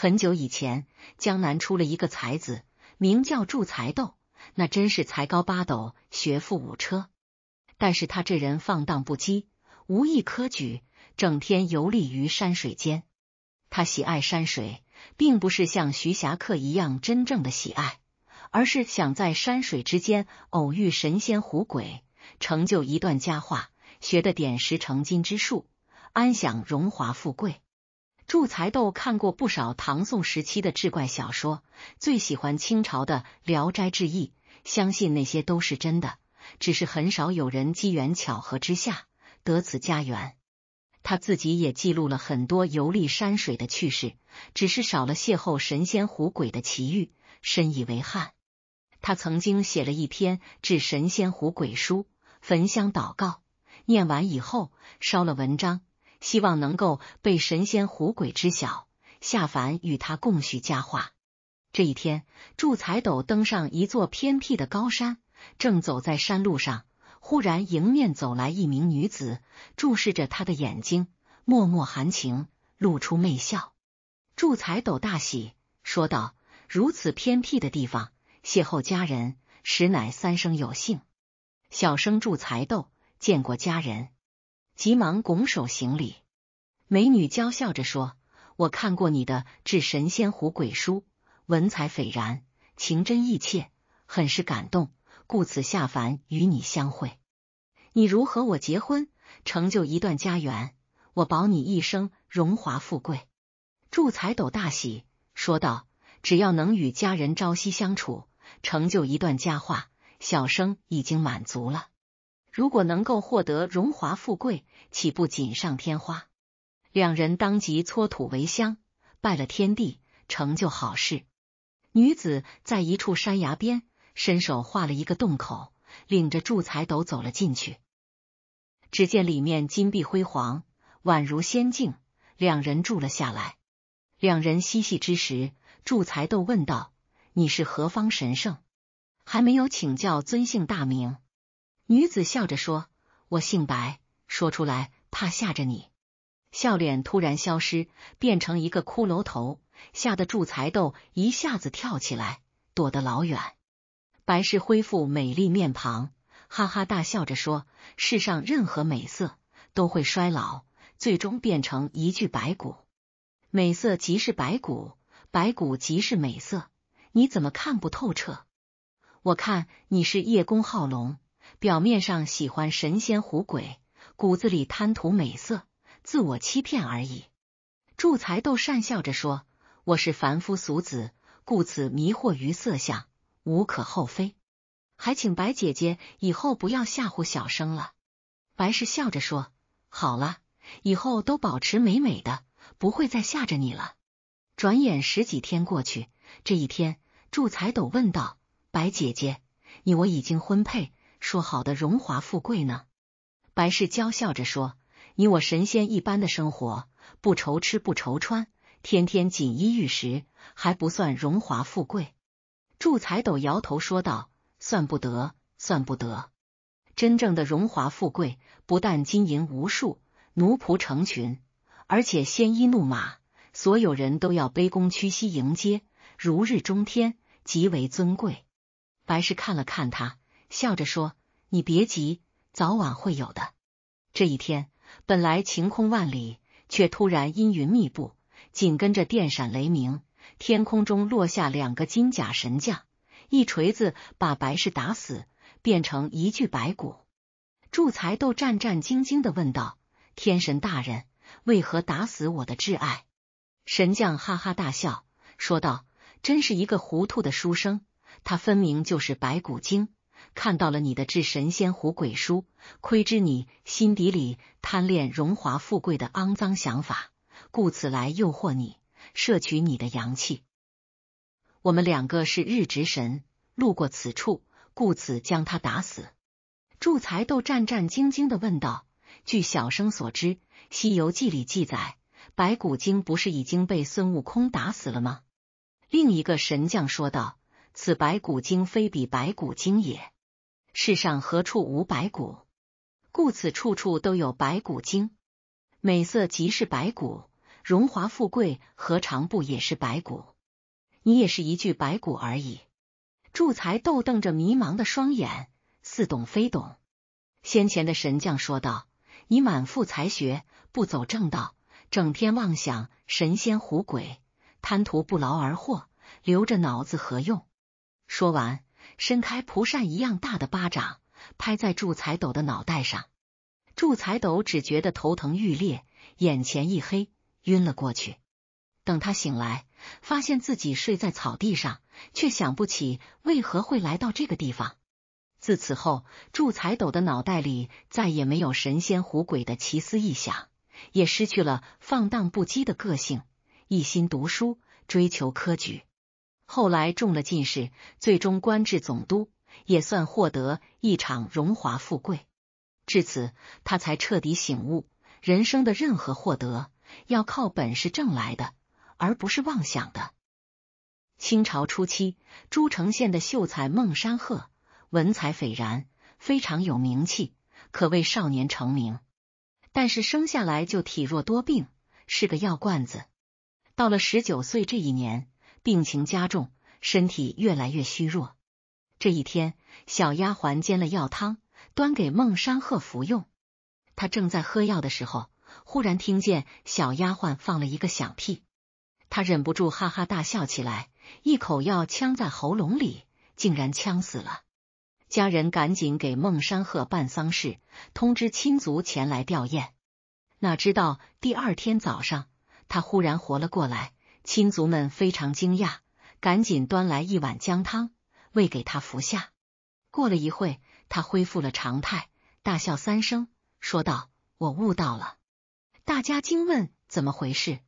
很久以前，江南出了一个才子，名叫祝才斗，那真是才高八斗，学富五车。但是他这人放荡不羁，无意科举，整天游历于山水间。他喜爱山水，并不是像徐霞客一样真正的喜爱，而是想在山水之间偶遇神仙狐鬼，成就一段佳话，学的点石成金之术，安享荣华富贵。祝财斗看过不少唐宋时期的志怪小说，最喜欢清朝的《聊斋志异》，相信那些都是真的，只是很少有人机缘巧合之下得此佳缘。他自己也记录了很多游历山水的趣事，只是少了邂逅神仙狐鬼的奇遇，深以为憾。他曾经写了一篇《致神仙狐鬼书》，焚香祷告，念完以后烧了文章。希望能够被神仙狐鬼知晓，下凡与他共叙佳话。这一天，祝财斗登上一座偏僻的高山，正走在山路上，忽然迎面走来一名女子，注视着他的眼睛，默默含情，露出媚笑。祝财斗大喜，说道：“如此偏僻的地方邂逅佳人，实乃三生有幸。小生祝才斗，见过佳人。”急忙拱手行礼，美女娇笑着说：“我看过你的《致神仙湖鬼书》，文采斐然，情真意切，很是感动，故此下凡与你相会。你如和我结婚，成就一段佳缘，我保你一生荣华富贵。”祝彩斗大喜，说道：“只要能与家人朝夕相处，成就一段佳话，小生已经满足了。”如果能够获得荣华富贵，岂不锦上添花？两人当即搓土为香，拜了天地，成就好事。女子在一处山崖边，伸手画了一个洞口，领着祝财斗走了进去。只见里面金碧辉煌，宛如仙境。两人住了下来。两人嬉戏之时，祝财斗问道：“你是何方神圣？还没有请教尊姓大名。”女子笑着说：“我姓白，说出来怕吓着你。”笑脸突然消失，变成一个骷髅头，吓得祝财豆一下子跳起来，躲得老远。白氏恢复美丽面庞，哈哈大笑着说：“世上任何美色都会衰老，最终变成一具白骨。美色即是白骨，白骨即是美色，你怎么看不透彻？我看你是叶公好龙。”表面上喜欢神仙狐鬼，骨子里贪图美色，自我欺骗而已。祝财斗讪笑着说：“我是凡夫俗子，故此迷惑于色相，无可厚非。还请白姐姐以后不要吓唬小生了。”白氏笑着说：“好了，以后都保持美美的，不会再吓着你了。”转眼十几天过去，这一天，祝财斗问道：“白姐姐，你我已经婚配？”说好的荣华富贵呢？白氏娇笑着说：“你我神仙一般的生活，不愁吃不愁穿，天天锦衣玉食，还不算荣华富贵。”祝彩斗摇头说道：“算不得，算不得。真正的荣华富贵，不但金银无数，奴仆成群，而且鲜衣怒马，所有人都要卑躬屈膝迎接，如日中天，极为尊贵。”白氏看了看他，笑着说。你别急，早晚会有的。这一天本来晴空万里，却突然阴云密布，紧跟着电闪雷鸣，天空中落下两个金甲神将，一锤子把白氏打死，变成一具白骨。祝才都战战兢兢的问道：“天神大人，为何打死我的挚爱？”神将哈哈大笑，说道：“真是一个糊涂的书生，他分明就是白骨精。”看到了你的至神仙狐鬼书，窥知你心底里贪恋荣华富贵的肮脏想法，故此来诱惑你，摄取你的阳气。我们两个是日值神，路过此处，故此将他打死。祝财都战战兢兢的问道：“据小生所知，《西游记》里记载，白骨精不是已经被孙悟空打死了吗？”另一个神将说道：“此白骨精非彼白骨精也。”世上何处无白骨，故此处处都有白骨精。美色即是白骨，荣华富贵何尝不也是白骨？你也是一具白骨而已。祝才斗瞪着迷茫的双眼，似懂非懂。先前的神将说道：“你满腹才学，不走正道，整天妄想神仙狐鬼，贪图不劳而获，留着脑子何用？”说完。伸开蒲扇一样大的巴掌，拍在祝彩斗的脑袋上。祝彩斗只觉得头疼欲裂，眼前一黑，晕了过去。等他醒来，发现自己睡在草地上，却想不起为何会来到这个地方。自此后，祝彩斗的脑袋里再也没有神仙、狐鬼的奇思异想，也失去了放荡不羁的个性，一心读书，追求科举。后来中了进士，最终官至总督，也算获得一场荣华富贵。至此，他才彻底醒悟，人生的任何获得要靠本事挣来的，而不是妄想的。清朝初期，诸城县的秀才孟山鹤，文采斐然，非常有名气，可谓少年成名。但是生下来就体弱多病，是个药罐子。到了十九岁这一年。病情加重，身体越来越虚弱。这一天，小丫鬟煎了药汤，端给孟山鹤服用。他正在喝药的时候，忽然听见小丫鬟放了一个响屁，他忍不住哈哈大笑起来，一口药呛在喉咙里，竟然呛死了。家人赶紧给孟山鹤办丧事，通知亲族前来吊唁。哪知道第二天早上，他忽然活了过来。亲族们非常惊讶，赶紧端来一碗姜汤喂给他服下。过了一会，他恢复了常态，大笑三声，说道：“我悟到了。”大家惊问：“怎么回事？”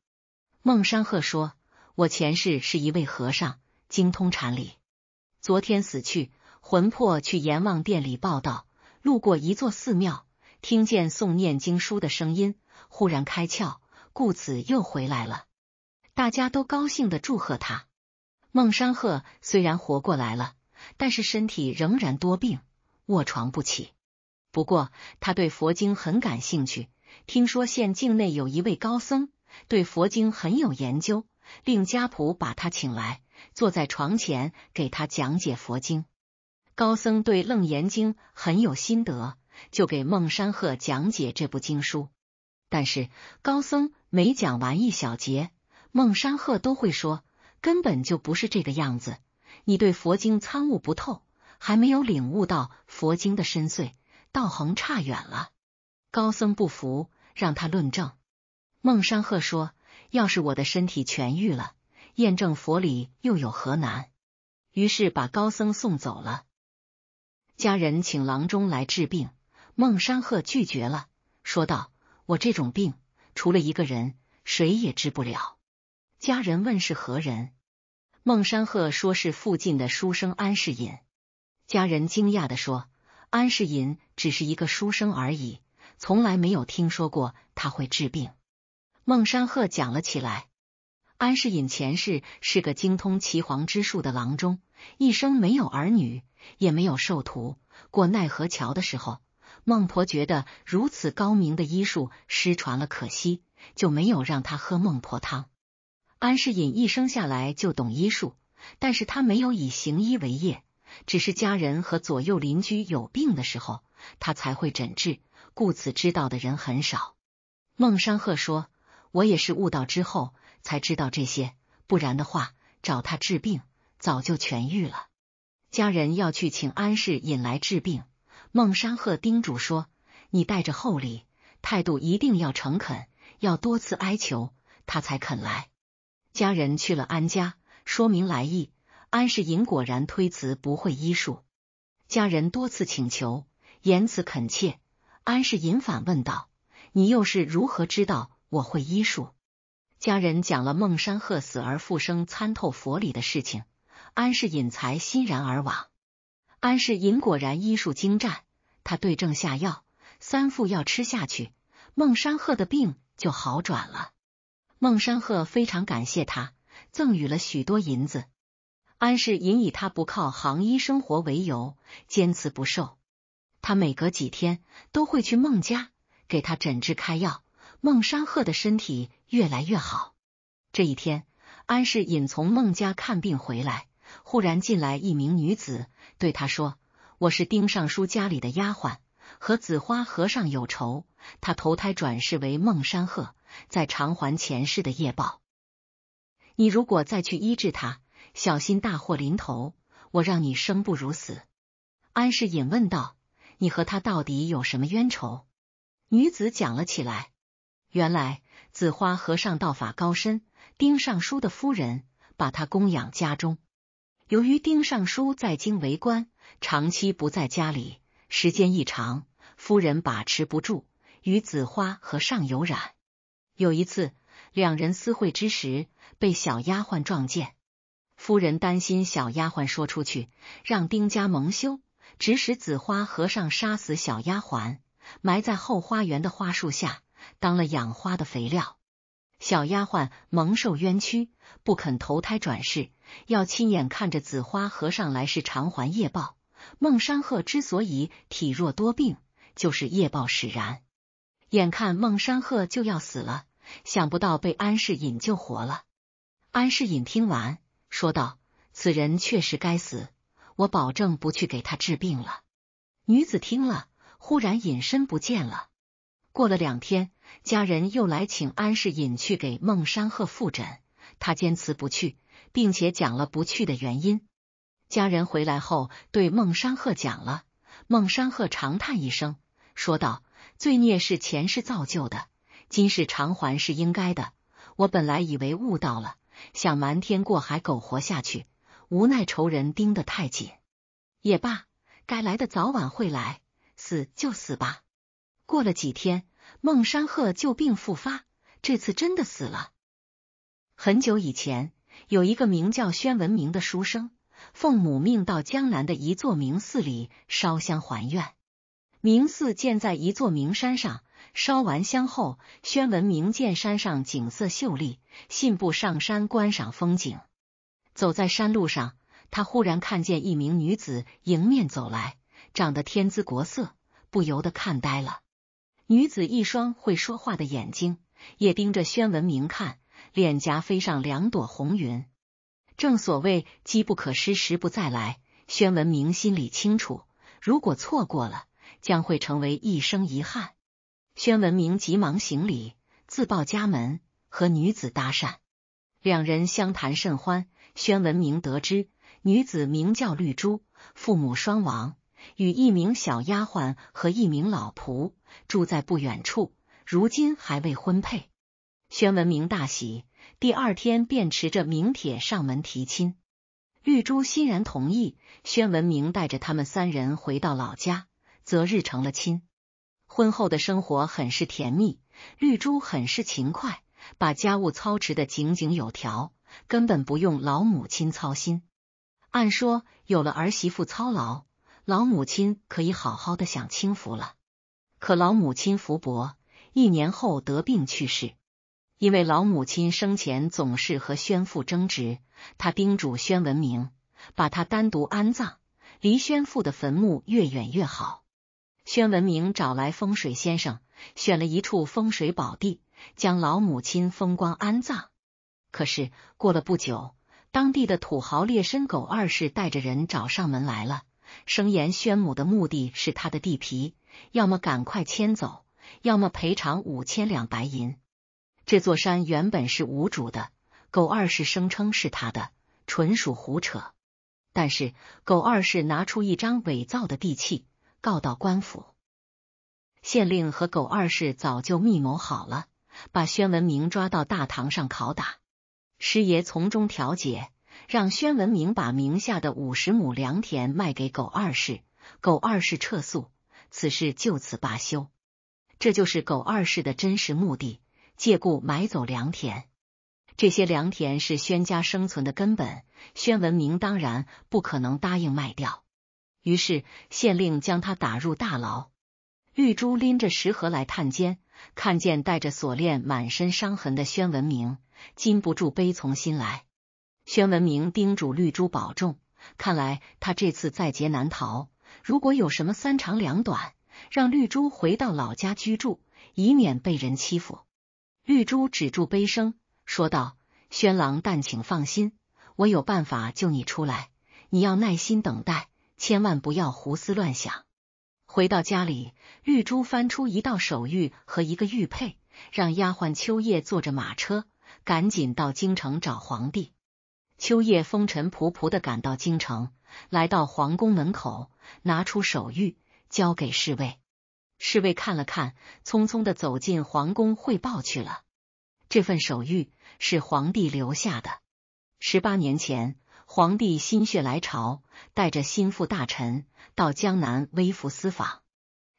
孟山鹤说：“我前世是一位和尚，精通禅理。昨天死去，魂魄去阎王殿里报道，路过一座寺庙，听见诵念经书的声音，忽然开窍，故此又回来了。”大家都高兴地祝贺他。孟山鹤虽然活过来了，但是身体仍然多病，卧床不起。不过他对佛经很感兴趣。听说县境内有一位高僧对佛经很有研究，令家仆把他请来，坐在床前给他讲解佛经。高僧对《楞严经》很有心得，就给孟山鹤讲解这部经书。但是高僧没讲完一小节。孟山鹤都会说，根本就不是这个样子。你对佛经参悟不透，还没有领悟到佛经的深邃，道行差远了。高僧不服，让他论证。孟山鹤说：“要是我的身体痊愈了，验证佛理又有何难？”于是把高僧送走了。家人请郎中来治病，孟山鹤拒绝了，说道：“我这种病，除了一个人，谁也治不了。”家人问是何人，孟山鹤说是附近的书生安世隐。家人惊讶地说：“安世隐只是一个书生而已，从来没有听说过他会治病。”孟山鹤讲了起来：“安世隐前世是个精通岐黄之术的郎中，一生没有儿女，也没有授徒。过奈何桥的时候，孟婆觉得如此高明的医术失传了，可惜就没有让他喝孟婆汤。”安世隐一生下来就懂医术，但是他没有以行医为业，只是家人和左右邻居有病的时候，他才会诊治，故此知道的人很少。孟山鹤说：“我也是悟道之后才知道这些，不然的话，找他治病早就痊愈了。”家人要去请安世隐来治病，孟山鹤叮嘱说：“你带着厚礼，态度一定要诚恳，要多次哀求他才肯来。”家人去了安家，说明来意。安世隐果然推辞不会医术，家人多次请求，言辞恳切。安世隐反问道：“你又是如何知道我会医术？”家人讲了孟山鹤死而复生参透佛理的事情，安世隐才欣然而往。安世隐果然医术精湛，他对症下药，三副药吃下去，孟山鹤的病就好转了。孟山鹤非常感谢他，赠予了许多银子。安氏引以他不靠行医生活为由，坚持不受。他每隔几天都会去孟家给他诊治开药。孟山鹤的身体越来越好。这一天，安氏引从孟家看病回来，忽然进来一名女子，对他说：“我是丁尚书家里的丫鬟，和紫花和尚有仇，他投胎转世为孟山鹤。”在偿还前世的业报。你如果再去医治他，小心大祸临头，我让你生不如死。安世隐问道：“你和他到底有什么冤仇？”女子讲了起来。原来紫花和尚道法高深，丁尚书的夫人把他供养家中。由于丁尚书在京为官，长期不在家里，时间一长，夫人把持不住，与紫花和尚有染。有一次，两人私会之时被小丫鬟撞见。夫人担心小丫鬟说出去，让丁家蒙羞，指使紫花和尚杀死小丫鬟，埋在后花园的花树下，当了养花的肥料。小丫鬟蒙受冤屈，不肯投胎转世，要亲眼看着紫花和尚来世偿还业报。孟山鹤之所以体弱多病，就是业报使然。眼看孟山鹤就要死了。想不到被安世隐救活了。安世隐听完，说道：“此人确实该死，我保证不去给他治病了。”女子听了，忽然隐身不见了。过了两天，家人又来请安世隐去给孟山鹤复诊，他坚持不去，并且讲了不去的原因。家人回来后，对孟山鹤讲了，孟山鹤长叹一声，说道：“罪孽是前世造就的。”今世偿还是应该的。我本来以为悟到了，想瞒天过海苟活下去，无奈仇人盯得太紧。也罢，该来的早晚会来，死就死吧。过了几天，孟山鹤旧病复发，这次真的死了。很久以前，有一个名叫宣文明的书生，奉母命到江南的一座名寺里烧香还愿。名寺建在一座名山上。烧完香后，宣文明见山上景色秀丽，信步上山观赏风景。走在山路上，他忽然看见一名女子迎面走来，长得天姿国色，不由得看呆了。女子一双会说话的眼睛也盯着宣文明看，脸颊飞上两朵红云。正所谓机不可失，时不再来。宣文明心里清楚，如果错过了，将会成为一生遗憾。宣文明急忙行礼，自报家门，和女子搭讪，两人相谈甚欢。宣文明得知女子名叫绿珠，父母双亡，与一名小丫鬟和一名老仆住在不远处，如今还未婚配。宣文明大喜，第二天便持着名帖上门提亲。绿珠欣然同意，宣文明带着他们三人回到老家，择日成了亲。婚后的生活很是甜蜜，绿珠很是勤快，把家务操持的井井有条，根本不用老母亲操心。按说有了儿媳妇操劳，老母亲可以好好的享清福了。可老母亲福薄，一年后得病去世。因为老母亲生前总是和宣父争执，他叮嘱宣文明，把他单独安葬，离宣父的坟墓越远越好。宣文明找来风水先生，选了一处风水宝地，将老母亲风光安葬。可是过了不久，当地的土豪猎身狗二世带着人找上门来了，声言宣母的目的是他的地皮，要么赶快迁走，要么赔偿五千两白银。这座山原本是无主的，狗二世声称是他的，纯属胡扯。但是狗二世拿出一张伪造的地契。告到官府，县令和狗二世早就密谋好了，把宣文明抓到大堂上拷打。师爷从中调解，让宣文明把名下的五十亩良田卖给狗二世，狗二世撤诉，此事就此罢休。这就是狗二世的真实目的，借故买走良田。这些良田是宣家生存的根本，宣文明当然不可能答应卖掉。于是县令将他打入大牢。绿珠拎着食盒来探监，看见带着锁链、满身伤痕的宣文明，禁不住悲从心来。宣文明叮嘱绿珠保重，看来他这次在劫难逃。如果有什么三长两短，让绿珠回到老家居住，以免被人欺负。绿珠止住悲声，说道：“宣郎，但请放心，我有办法救你出来，你要耐心等待。”千万不要胡思乱想。回到家里，玉珠翻出一道手谕和一个玉佩，让丫鬟秋叶坐着马车，赶紧到京城找皇帝。秋叶风尘仆仆的赶到京城，来到皇宫门口，拿出手谕交给侍卫。侍卫看了看，匆匆的走进皇宫汇报去了。这份手谕是皇帝留下的，十八年前。皇帝心血来潮，带着心腹大臣到江南微服私访，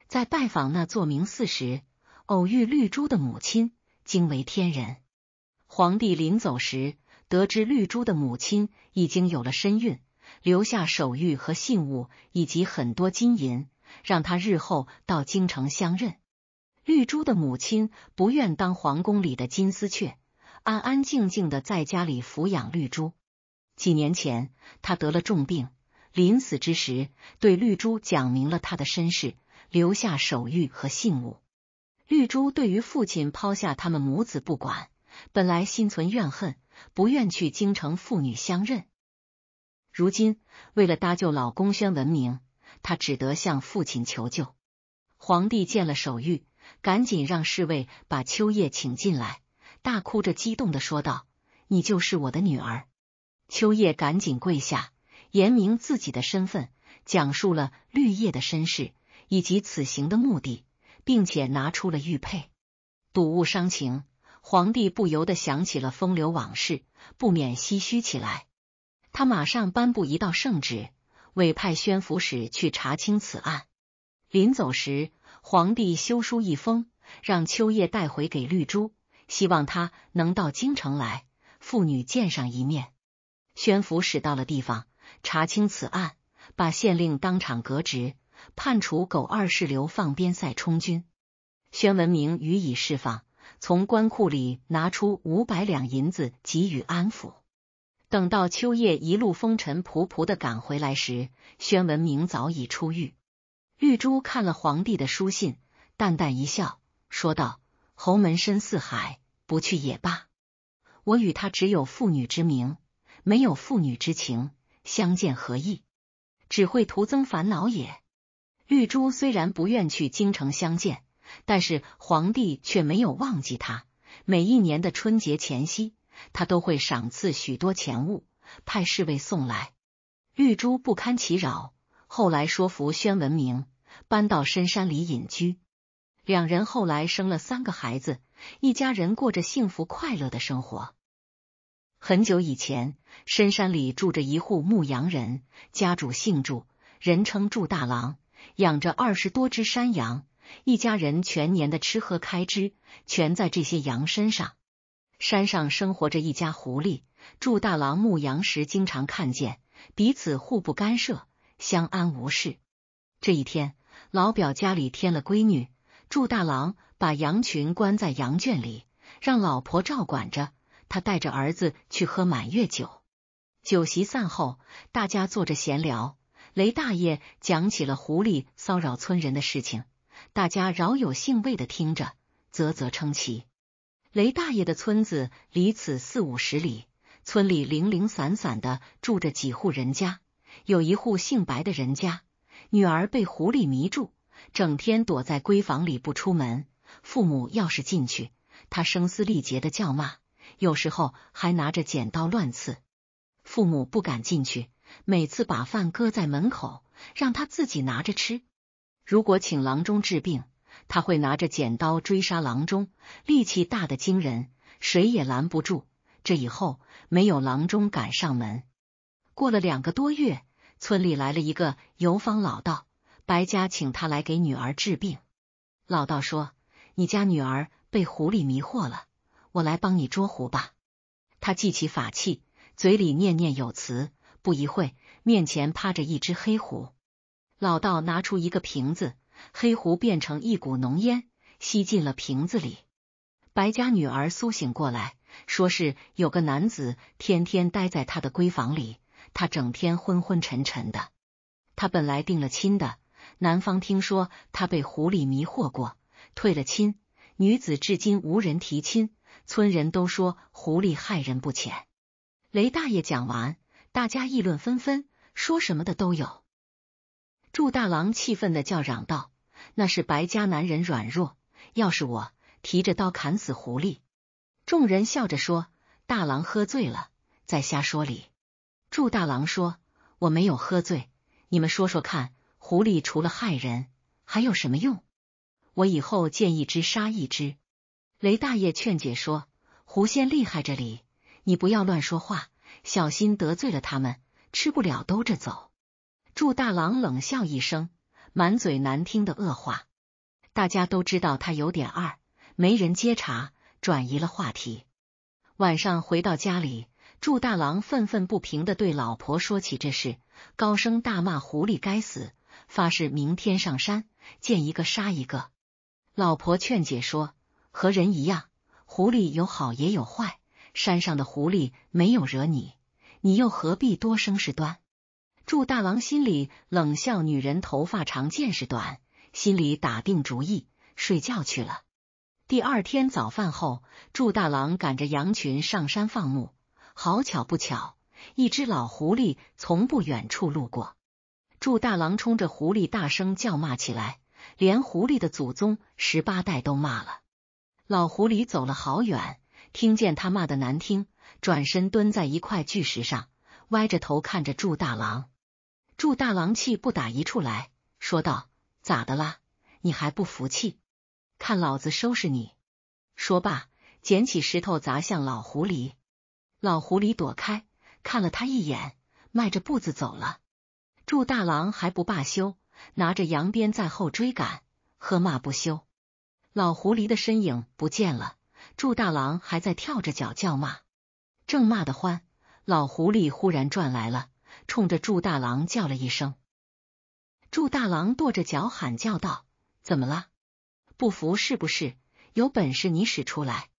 在拜访那座名寺时，偶遇绿珠的母亲，惊为天人。皇帝临走时，得知绿珠的母亲已经有了身孕，留下手谕和信物以及很多金银，让他日后到京城相认。绿珠的母亲不愿当皇宫里的金丝雀，安安静静的在家里抚养绿珠。几年前，他得了重病，临死之时对绿珠讲明了他的身世，留下手谕和信物。绿珠对于父亲抛下他们母子不管，本来心存怨恨，不愿去京城父女相认。如今为了搭救老公宣文明，她只得向父亲求救。皇帝见了手谕，赶紧让侍卫把秋叶请进来，大哭着激动的说道：“你就是我的女儿。”秋叶赶紧跪下，言明自己的身份，讲述了绿叶的身世以及此行的目的，并且拿出了玉佩。睹物伤情，皇帝不由得想起了风流往事，不免唏嘘起来。他马上颁布一道圣旨，委派宣抚使去查清此案。临走时，皇帝修书一封，让秋叶带回给绿珠，希望他能到京城来，父女见上一面。宣府使到了地方，查清此案，把县令当场革职，判处狗二世流放边塞充军，宣文明予以释放，从官库里拿出五百两银子给予安抚。等到秋叶一路风尘仆仆的赶回来时，宣文明早已出狱。玉珠看了皇帝的书信，淡淡一笑，说道：“侯门深似海，不去也罢。我与他只有父女之名。”没有父女之情，相见何意？只会徒增烦恼也。绿珠虽然不愿去京城相见，但是皇帝却没有忘记他。每一年的春节前夕，他都会赏赐许多钱物，派侍卫送来。绿珠不堪其扰，后来说服宣文明搬到深山里隐居。两人后来生了三个孩子，一家人过着幸福快乐的生活。很久以前，深山里住着一户牧羊人，家主姓祝，人称祝大郎，养着二十多只山羊，一家人全年的吃喝开支全在这些羊身上。山上生活着一家狐狸，祝大郎牧羊时经常看见，彼此互不干涉，相安无事。这一天，老表家里添了闺女，祝大郎把羊群关在羊圈里，让老婆照管着。他带着儿子去喝满月酒，酒席散后，大家坐着闲聊。雷大爷讲起了狐狸骚扰村人的事情，大家饶有兴味的听着，啧啧称奇。雷大爷的村子离此四五十里，村里零零散散的住着几户人家，有一户姓白的人家，女儿被狐狸迷住，整天躲在闺房里不出门。父母要是进去，他声嘶力竭的叫骂。有时候还拿着剪刀乱刺，父母不敢进去，每次把饭搁在门口，让他自己拿着吃。如果请郎中治病，他会拿着剪刀追杀郎中，力气大的惊人，谁也拦不住。这以后没有郎中敢上门。过了两个多月，村里来了一个游方老道，白家请他来给女儿治病。老道说：“你家女儿被狐狸迷惑了。”我来帮你捉狐吧。他记起法器，嘴里念念有词。不一会，面前趴着一只黑狐。老道拿出一个瓶子，黑狐变成一股浓烟，吸进了瓶子里。白家女儿苏醒过来，说是有个男子天天待在他的闺房里，他整天昏昏沉沉的。他本来定了亲的，男方听说他被狐狸迷惑过，退了亲。女子至今无人提亲。村人都说狐狸害人不浅。雷大爷讲完，大家议论纷纷，说什么的都有。祝大郎气愤的叫嚷道：“那是白家男人软弱，要是我，提着刀砍死狐狸。”众人笑着说：“大郎喝醉了，在瞎说理。”祝大郎说：“我没有喝醉，你们说说看，狐狸除了害人还有什么用？我以后见一只杀一只。”雷大爷劝解说：“狐仙厉害着哩，你不要乱说话，小心得罪了他们，吃不了兜着走。”祝大郎冷笑一声，满嘴难听的恶话。大家都知道他有点二，没人接茬，转移了话题。晚上回到家里，祝大郎愤愤不平的对老婆说起这事，高声大骂狐狸该死，发誓明天上山见一个杀一个。老婆劝解说。和人一样，狐狸有好也有坏。山上的狐狸没有惹你，你又何必多生事端？祝大郎心里冷笑，女人头发长，见识短。心里打定主意，睡觉去了。第二天早饭后，祝大郎赶着羊群上山放牧。好巧不巧，一只老狐狸从不远处路过。祝大郎冲着狐狸大声叫骂起来，连狐狸的祖宗十八代都骂了。老狐狸走了好远，听见他骂的难听，转身蹲在一块巨石上，歪着头看着祝大郎。祝大郎气不打一处来，说道：“咋的啦？你还不服气？看老子收拾你！”说罢，捡起石头砸向老狐狸。老狐狸躲开，看了他一眼，迈着步子走了。祝大郎还不罢休，拿着羊鞭在后追赶，喝骂不休。老狐狸的身影不见了，祝大郎还在跳着脚叫骂，正骂得欢，老狐狸忽然转来了，冲着祝大郎叫了一声。祝大郎跺着脚喊叫道：“怎么了？不服是不是？有本事你使出来！”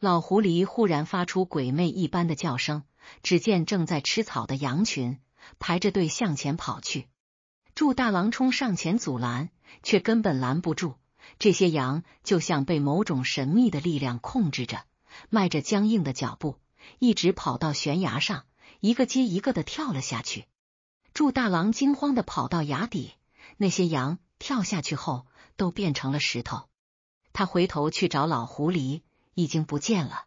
老狐狸忽然发出鬼魅一般的叫声，只见正在吃草的羊群排着队向前跑去。祝大郎冲上前阻拦，却根本拦不住。这些羊就像被某种神秘的力量控制着，迈着僵硬的脚步，一直跑到悬崖上，一个接一个的跳了下去。祝大郎惊慌的跑到崖底，那些羊跳下去后都变成了石头。他回头去找老狐狸，已经不见了。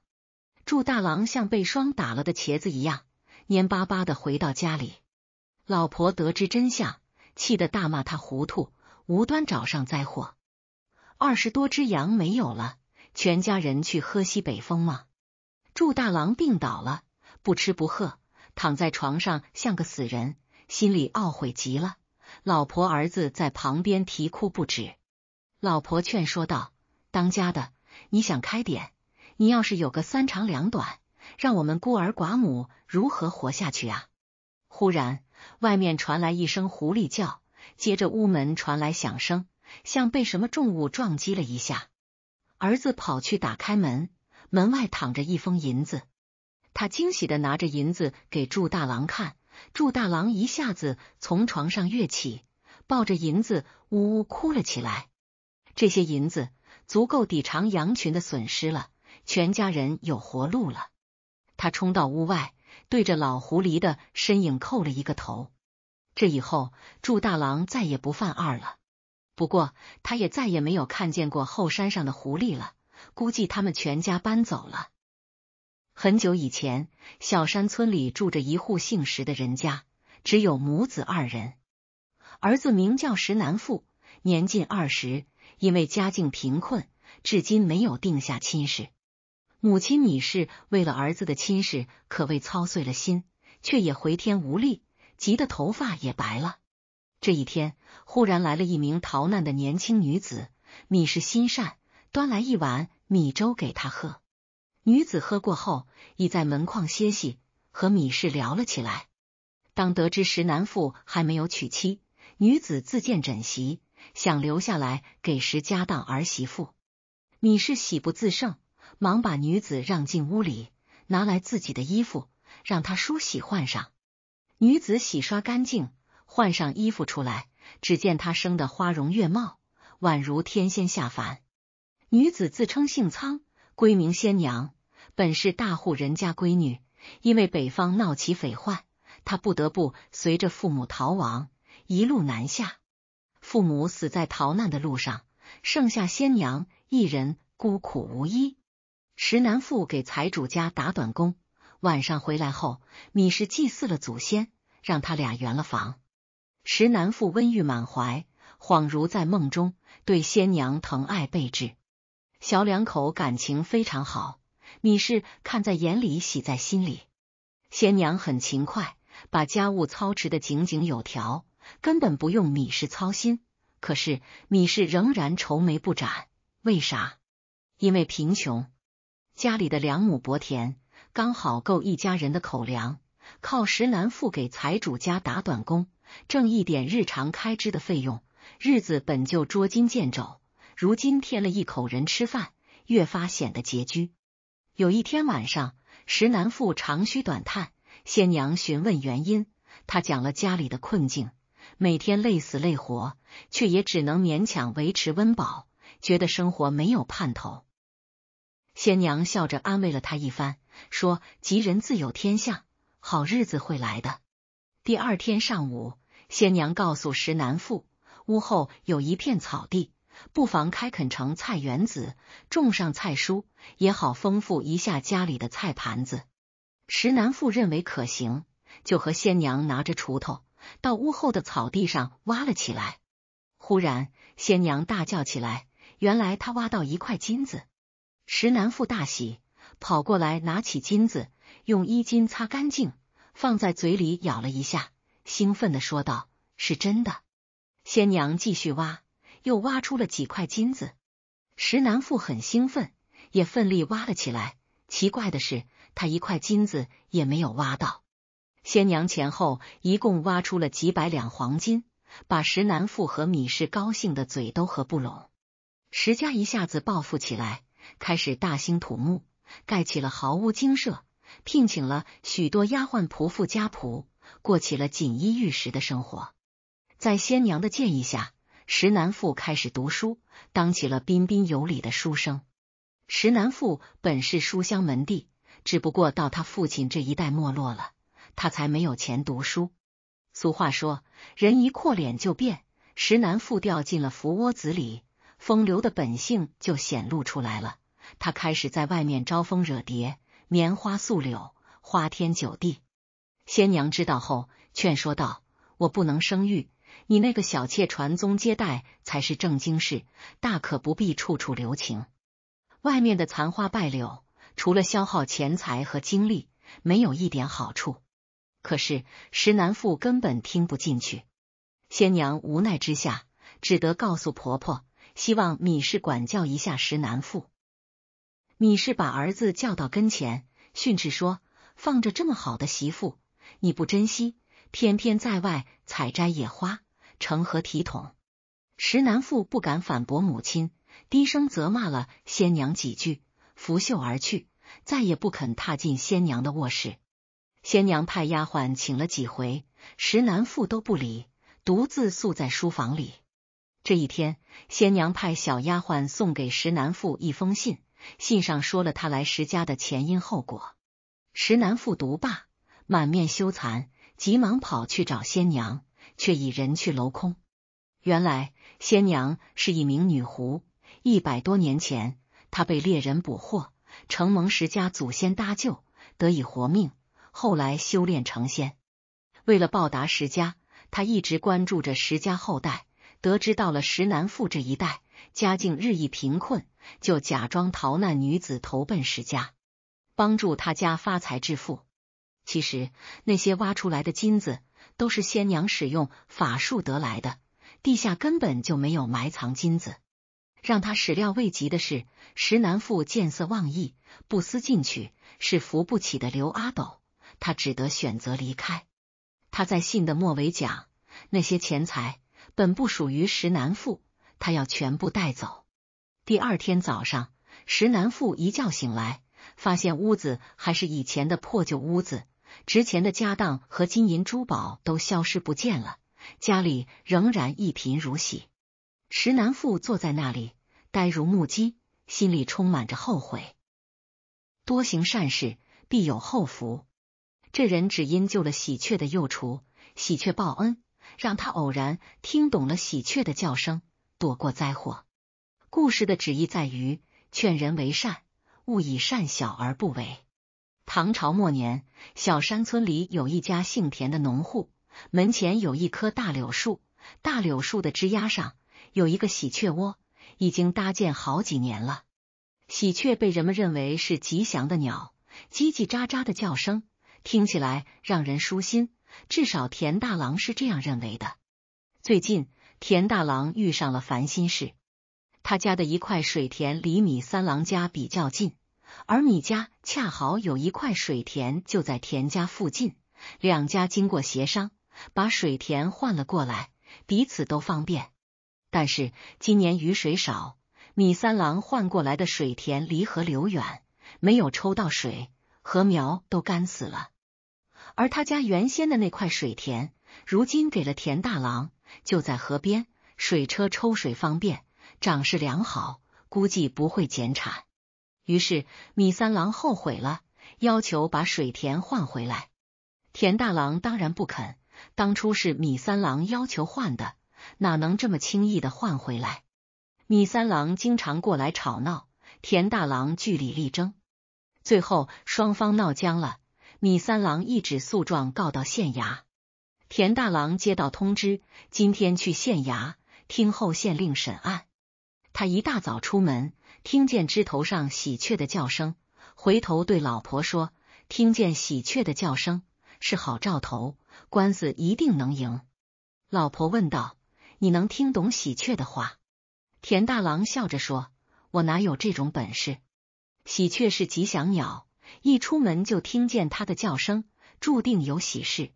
祝大郎像被霜打了的茄子一样，蔫巴巴的回到家里。老婆得知真相，气得大骂他糊涂，无端找上灾祸。二十多只羊没有了，全家人去喝西北风吗？祝大郎病倒了，不吃不喝，躺在床上像个死人，心里懊悔极了。老婆儿子在旁边啼哭不止。老婆劝说道：“当家的，你想开点，你要是有个三长两短，让我们孤儿寡母如何活下去啊？”忽然，外面传来一声狐狸叫，接着屋门传来响声。像被什么重物撞击了一下，儿子跑去打开门，门外躺着一封银子。他惊喜的拿着银子给祝大郎看，祝大郎一下子从床上跃起，抱着银子呜呜哭了起来。这些银子足够抵偿羊群的损失了，全家人有活路了。他冲到屋外，对着老狐狸的身影叩了一个头。这以后，祝大郎再也不犯二了。不过，他也再也没有看见过后山上的狐狸了。估计他们全家搬走了。很久以前，小山村里住着一户姓石的人家，只有母子二人。儿子名叫石南富，年近二十，因为家境贫困，至今没有定下亲事。母亲米氏为了儿子的亲事，可谓操碎了心，却也回天无力，急得头发也白了。这一天，忽然来了一名逃难的年轻女子，米氏心善，端来一碗米粥给她喝。女子喝过后，倚在门框歇息，和米氏聊了起来。当得知石南富还没有娶妻，女子自荐枕席，想留下来给石家当儿媳妇。米氏喜不自胜，忙把女子让进屋里，拿来自己的衣服让她梳洗换上。女子洗刷干净。换上衣服出来，只见她生得花容月貌，宛如天仙下凡。女子自称姓苍，闺名仙娘，本是大户人家闺女。因为北方闹起匪患，她不得不随着父母逃亡，一路南下。父母死在逃难的路上，剩下仙娘一人孤苦无依。石南父给财主家打短工，晚上回来后，米氏祭祀了祖先，让他俩圆了房。石南富温玉满怀，恍如在梦中，对仙娘疼爱备至。小两口感情非常好，米氏看在眼里，喜在心里。仙娘很勤快，把家务操持的井井有条，根本不用米氏操心。可是米氏仍然愁眉不展，为啥？因为贫穷，家里的两亩薄田刚好够一家人的口粮，靠石南富给财主家打短工。挣一点日常开支的费用，日子本就捉襟见肘，如今添了一口人吃饭，越发显得拮据。有一天晚上，石南父长吁短叹，仙娘询问原因，他讲了家里的困境，每天累死累活，却也只能勉强维持温饱，觉得生活没有盼头。仙娘笑着安慰了他一番，说：“吉人自有天相，好日子会来的。”第二天上午。仙娘告诉石南富，屋后有一片草地，不妨开垦成菜园子，种上菜蔬，也好丰富一下家里的菜盘子。石南富认为可行，就和仙娘拿着锄头到屋后的草地上挖了起来。忽然，仙娘大叫起来，原来他挖到一块金子。石南富大喜，跑过来拿起金子，用衣襟擦干净，放在嘴里咬了一下。兴奋的说道：“是真的。”仙娘继续挖，又挖出了几块金子。石南富很兴奋，也奋力挖了起来。奇怪的是，他一块金子也没有挖到。仙娘前后一共挖出了几百两黄金，把石南富和米氏高兴的嘴都合不拢。石家一下子暴富起来，开始大兴土木，盖起了豪屋精舍，聘请了许多丫鬟仆妇家仆。过起了锦衣玉食的生活，在仙娘的建议下，石南富开始读书，当起了彬彬有礼的书生。石南富本是书香门第，只不过到他父亲这一代没落了，他才没有钱读书。俗话说，人一阔脸就变。石南富掉进了福窝子里，风流的本性就显露出来了。他开始在外面招蜂惹蝶，拈花宿柳，花天酒地。仙娘知道后，劝说道：“我不能生育，你那个小妾传宗接代才是正经事，大可不必处处留情。外面的残花败柳，除了消耗钱财和精力，没有一点好处。”可是石南父根本听不进去，仙娘无奈之下，只得告诉婆婆，希望米氏管教一下石南父。米氏把儿子叫到跟前，训斥说：“放着这么好的媳妇！”你不珍惜，偏偏在外采摘野花，成何体统？石南父不敢反驳母亲，低声责骂了仙娘几句，拂袖而去，再也不肯踏进仙娘的卧室。仙娘派丫鬟请了几回，石南父都不理，独自宿在书房里。这一天，仙娘派小丫鬟送给石南父一封信，信上说了他来石家的前因后果。石南父读罢。满面羞惭，急忙跑去找仙娘，却已人去楼空。原来仙娘是一名女狐，一百多年前她被猎人捕获，承蒙石家祖先搭救，得以活命。后来修炼成仙，为了报答石家，她一直关注着石家后代。得知到了石南富这一代，家境日益贫困，就假装逃难女子投奔石家，帮助他家发财致富。其实那些挖出来的金子都是仙娘使用法术得来的，地下根本就没有埋藏金子。让他始料未及的是，石南富见色忘义，不思进取，是扶不起的刘阿斗。他只得选择离开。他在信的末尾讲，那些钱财本不属于石南富，他要全部带走。第二天早上，石南富一觉醒来，发现屋子还是以前的破旧屋子。值钱的家当和金银珠宝都消失不见了，家里仍然一贫如洗。石南父坐在那里，呆如木鸡，心里充满着后悔。多行善事，必有后福。这人只因救了喜鹊的幼雏，喜鹊报恩，让他偶然听懂了喜鹊的叫声，躲过灾祸。故事的旨意在于劝人为善，勿以善小而不为。唐朝末年，小山村里有一家姓田的农户，门前有一棵大柳树。大柳树的枝丫上有一个喜鹊窝，已经搭建好几年了。喜鹊被人们认为是吉祥的鸟，叽叽喳喳的叫声听起来让人舒心，至少田大郎是这样认为的。最近，田大郎遇上了烦心事，他家的一块水田离米三郎家比较近。而米家恰好有一块水田，就在田家附近。两家经过协商，把水田换了过来，彼此都方便。但是今年雨水少，米三郎换过来的水田离河流远，没有抽到水，禾苗都干死了。而他家原先的那块水田，如今给了田大郎，就在河边，水车抽水方便，长势良好，估计不会减产。于是米三郎后悔了，要求把水田换回来。田大郎当然不肯，当初是米三郎要求换的，哪能这么轻易的换回来？米三郎经常过来吵闹，田大郎据理力争，最后双方闹僵了。米三郎一纸诉状告到县衙，田大郎接到通知，今天去县衙听候县令审案。他一大早出门。听见枝头上喜鹊的叫声，回头对老婆说：“听见喜鹊的叫声是好兆头，官司一定能赢。”老婆问道：“你能听懂喜鹊的话？”田大郎笑着说：“我哪有这种本事？喜鹊是吉祥鸟，一出门就听见它的叫声，注定有喜事。”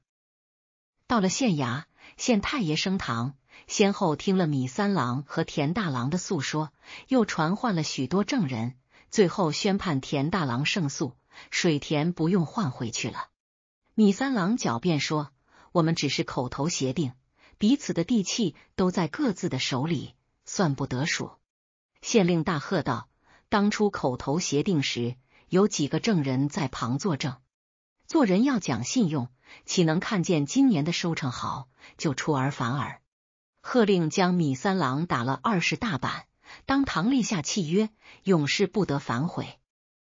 到了县衙，县太爷升堂。先后听了米三郎和田大郎的诉说，又传唤了许多证人，最后宣判田大郎胜诉，水田不用换回去了。米三郎狡辩说：“我们只是口头协定，彼此的地契都在各自的手里，算不得数。”县令大喝道：“当初口头协定时，有几个证人在旁作证。做人要讲信用，岂能看见今年的收成好就出尔反尔？”喝令将米三郎打了二十大板，当堂立下契约，永世不得反悔。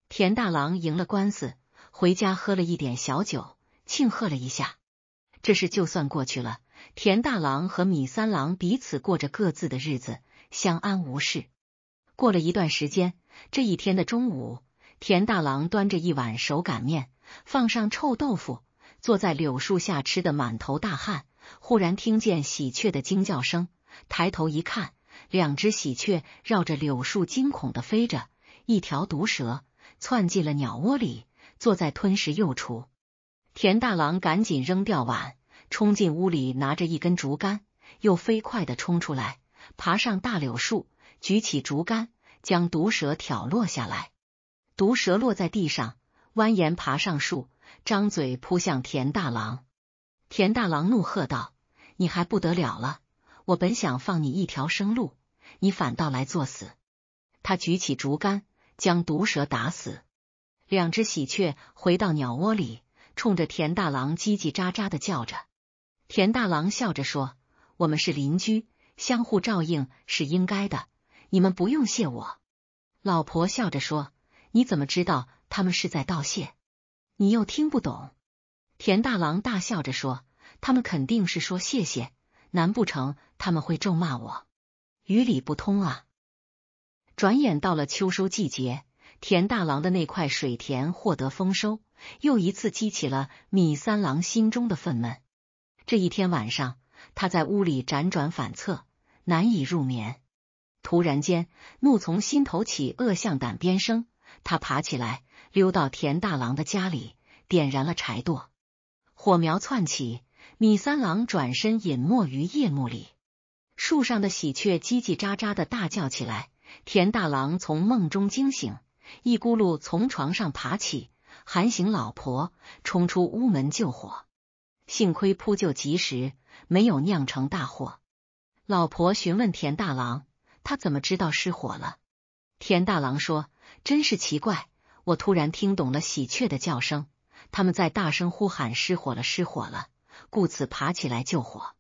田大郎赢了官司，回家喝了一点小酒，庆贺了一下，这事就算过去了。田大郎和米三郎彼此过着各自的日子，相安无事。过了一段时间，这一天的中午，田大郎端着一碗手擀面，放上臭豆腐，坐在柳树下吃的满头大汗。忽然听见喜鹊的惊叫声，抬头一看，两只喜鹊绕着柳树惊恐地飞着，一条毒蛇窜进了鸟窝里，坐在吞食幼雏。田大郎赶紧扔掉碗，冲进屋里，拿着一根竹竿，又飞快地冲出来，爬上大柳树，举起竹竿，将毒蛇挑落下来。毒蛇落在地上，蜿蜒爬上树，张嘴扑向田大郎。田大郎怒喝道：“你还不得了了！我本想放你一条生路，你反倒来作死。”他举起竹竿，将毒蛇打死。两只喜鹊回到鸟窝里，冲着田大郎叽叽喳喳的叫着。田大郎笑着说：“我们是邻居，相互照应是应该的，你们不用谢我。”老婆笑着说：“你怎么知道他们是在道谢？你又听不懂。”田大郎大笑着说：“他们肯定是说谢谢，难不成他们会咒骂我？于理不通啊！”转眼到了秋收季节，田大郎的那块水田获得丰收，又一次激起了米三郎心中的愤懑。这一天晚上，他在屋里辗转反侧，难以入眠。突然间，怒从心头起，恶向胆边生。他爬起来，溜到田大郎的家里，点燃了柴垛。火苗窜起，米三郎转身隐没于夜幕里。树上的喜鹊叽叽喳喳的大叫起来。田大郎从梦中惊醒，一咕噜从床上爬起，喊醒老婆，冲出屋门救火。幸亏扑救及时，没有酿成大祸。老婆询问田大郎，他怎么知道失火了？田大郎说：“真是奇怪，我突然听懂了喜鹊的叫声。”他们在大声呼喊：“失火了，失火了！”故此爬起来救火。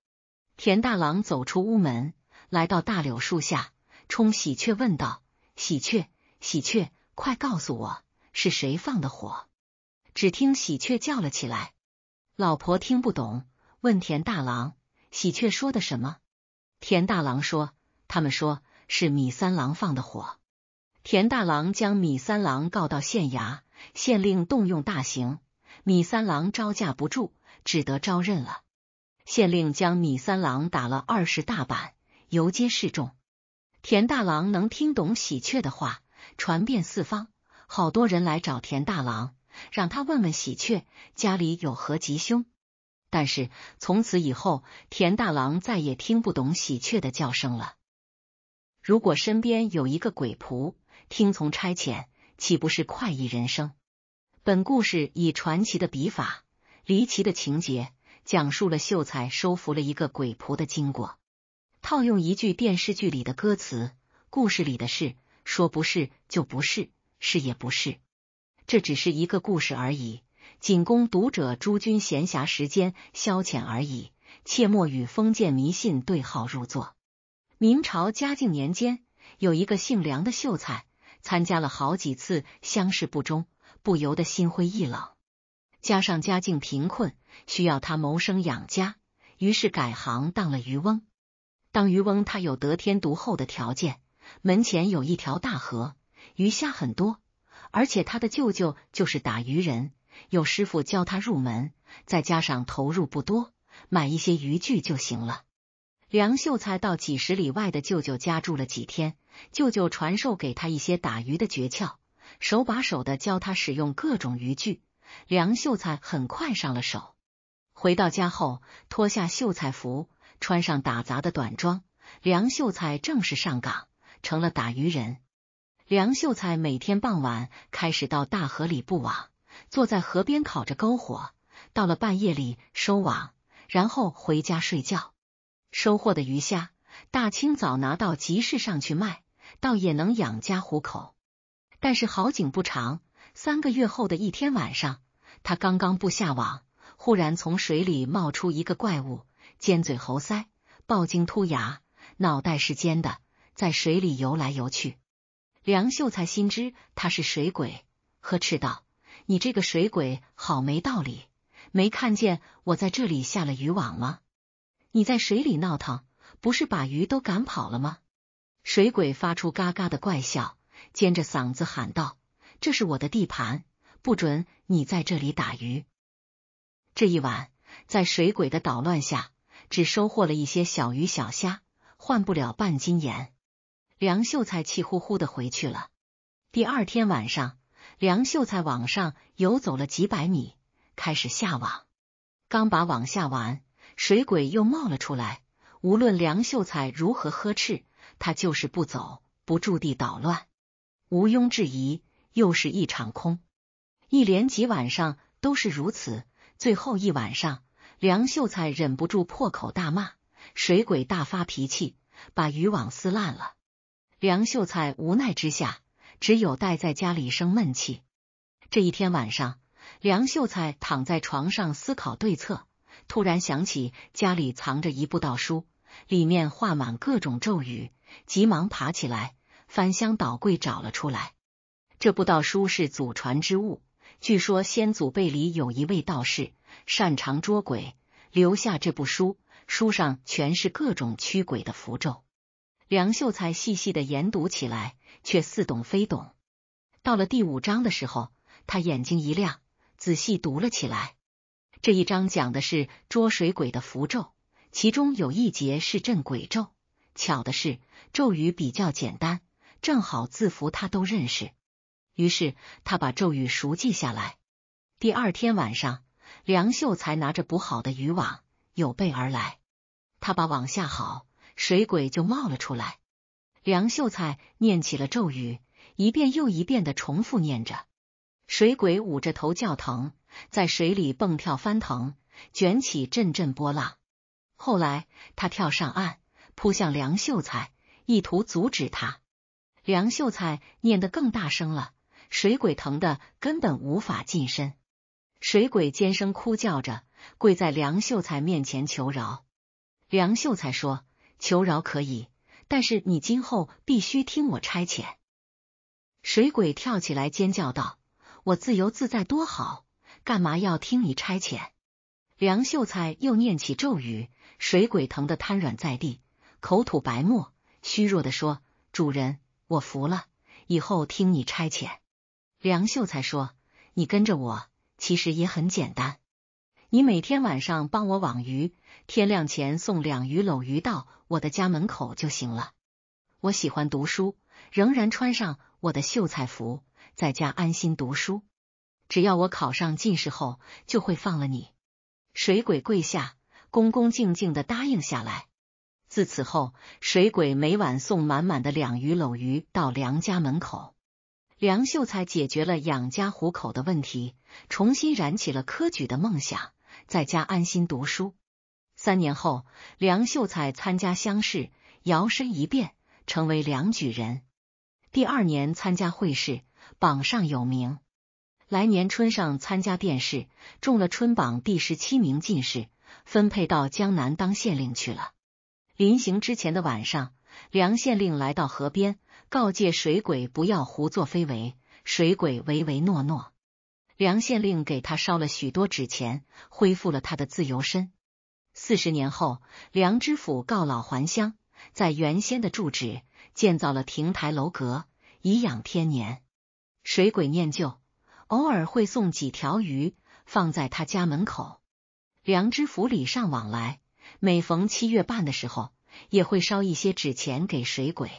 田大郎走出屋门，来到大柳树下，冲喜鹊问道：“喜鹊，喜鹊，快告诉我，是谁放的火？”只听喜鹊叫了起来。老婆听不懂，问田大郎：“喜鹊说的什么？”田大郎说：“他们说是米三郎放的火。”田大郎将米三郎告到县衙，县令动用大刑。米三郎招架不住，只得招认了。县令将米三郎打了二十大板，游街示众。田大郎能听懂喜鹊的话，传遍四方，好多人来找田大郎，让他问问喜鹊家里有何吉凶。但是从此以后，田大郎再也听不懂喜鹊的叫声了。如果身边有一个鬼仆听从差遣，岂不是快意人生？本故事以传奇的笔法，离奇的情节，讲述了秀才收服了一个鬼仆的经过。套用一句电视剧里的歌词：“故事里的事，说不是就不是，是也不是。”这只是一个故事而已，仅供读者诸君闲暇时间消遣而已，切莫与封建迷信对号入座。明朝嘉靖年间，有一个姓梁的秀才，参加了好几次乡试不中。不由得心灰意冷，加上家境贫困，需要他谋生养家，于是改行当了渔翁。当渔翁，他有得天独厚的条件，门前有一条大河，鱼虾很多，而且他的舅舅就是打渔人，有师傅教他入门，再加上投入不多，买一些渔具就行了。梁秀才到几十里外的舅舅家住了几天，舅舅传授给他一些打鱼的诀窍。手把手的教他使用各种渔具，梁秀才很快上了手。回到家后，脱下秀才服，穿上打杂的短装，梁秀才正式上岗，成了打鱼人。梁秀才每天傍晚开始到大河里布网，坐在河边烤着篝火，到了半夜里收网，然后回家睡觉。收获的鱼虾，大清早拿到集市上去卖，倒也能养家糊口。但是好景不长，三个月后的一天晚上，他刚刚布下网，忽然从水里冒出一个怪物，尖嘴猴腮，暴鲸突牙，脑袋是尖的，在水里游来游去。梁秀才心知他是水鬼，呵斥道：“你这个水鬼，好没道理！没看见我在这里下了渔网吗？你在水里闹腾，不是把鱼都赶跑了吗？”水鬼发出嘎嘎的怪笑。尖着嗓子喊道：“这是我的地盘，不准你在这里打鱼！”这一晚，在水鬼的捣乱下，只收获了一些小鱼小虾，换不了半斤盐。梁秀才气呼呼的回去了。第二天晚上，梁秀才往上游走了几百米，开始下网。刚把网下完，水鬼又冒了出来。无论梁秀才如何呵斥，他就是不走，不住地捣乱。毋庸置疑，又是一场空。一连几晚上都是如此。最后一晚上，梁秀才忍不住破口大骂，水鬼大发脾气，把渔网撕烂了。梁秀才无奈之下，只有待在家里生闷气。这一天晚上，梁秀才躺在床上思考对策，突然想起家里藏着一部道书，里面画满各种咒语，急忙爬起来。翻箱倒柜找了出来，这部道书是祖传之物。据说先祖辈里有一位道士擅长捉鬼，留下这部书。书上全是各种驱鬼的符咒。梁秀才细细的研读起来，却似懂非懂。到了第五章的时候，他眼睛一亮，仔细读了起来。这一章讲的是捉水鬼的符咒，其中有一节是镇鬼咒。巧的是，咒语比较简单。正好字符他都认识，于是他把咒语熟记下来。第二天晚上，梁秀才拿着补好的渔网，有备而来。他把网下好，水鬼就冒了出来。梁秀才念起了咒语，一遍又一遍的重复念着。水鬼捂着头叫疼，在水里蹦跳翻腾，卷起阵阵波浪。后来他跳上岸，扑向梁秀才，意图阻止他。梁秀才念得更大声了，水鬼疼的根本无法近身。水鬼尖声哭叫着，跪在梁秀才面前求饶。梁秀才说：“求饶可以，但是你今后必须听我差遣。”水鬼跳起来尖叫道：“我自由自在多好，干嘛要听你差遣？”梁秀才又念起咒语，水鬼疼得瘫软在地，口吐白沫，虚弱的说：“主人。”我服了，以后听你差遣。梁秀才说：“你跟着我，其实也很简单。你每天晚上帮我网鱼，天亮前送两鱼篓鱼到我的家门口就行了。我喜欢读书，仍然穿上我的秀才服，在家安心读书。只要我考上进士后，就会放了你。”水鬼跪下，恭恭敬敬的答应下来。自此后，水鬼每晚送满满的两鱼篓鱼到梁家门口。梁秀才解决了养家糊口的问题，重新燃起了科举的梦想，在家安心读书。三年后，梁秀才参加乡试，摇身一变成为梁举人。第二年参加会试，榜上有名。来年春上参加殿试，中了春榜第十七名进士，分配到江南当县令去了。临行之前的晚上，梁县令来到河边，告诫水鬼不要胡作非为。水鬼唯唯诺诺。梁县令给他烧了许多纸钱，恢复了他的自由身。四十年后，梁知府告老还乡，在原先的住址建造了亭台楼阁，颐养天年。水鬼念旧，偶尔会送几条鱼放在他家门口。梁知府礼尚往来。每逢七月半的时候，也会烧一些纸钱给水鬼。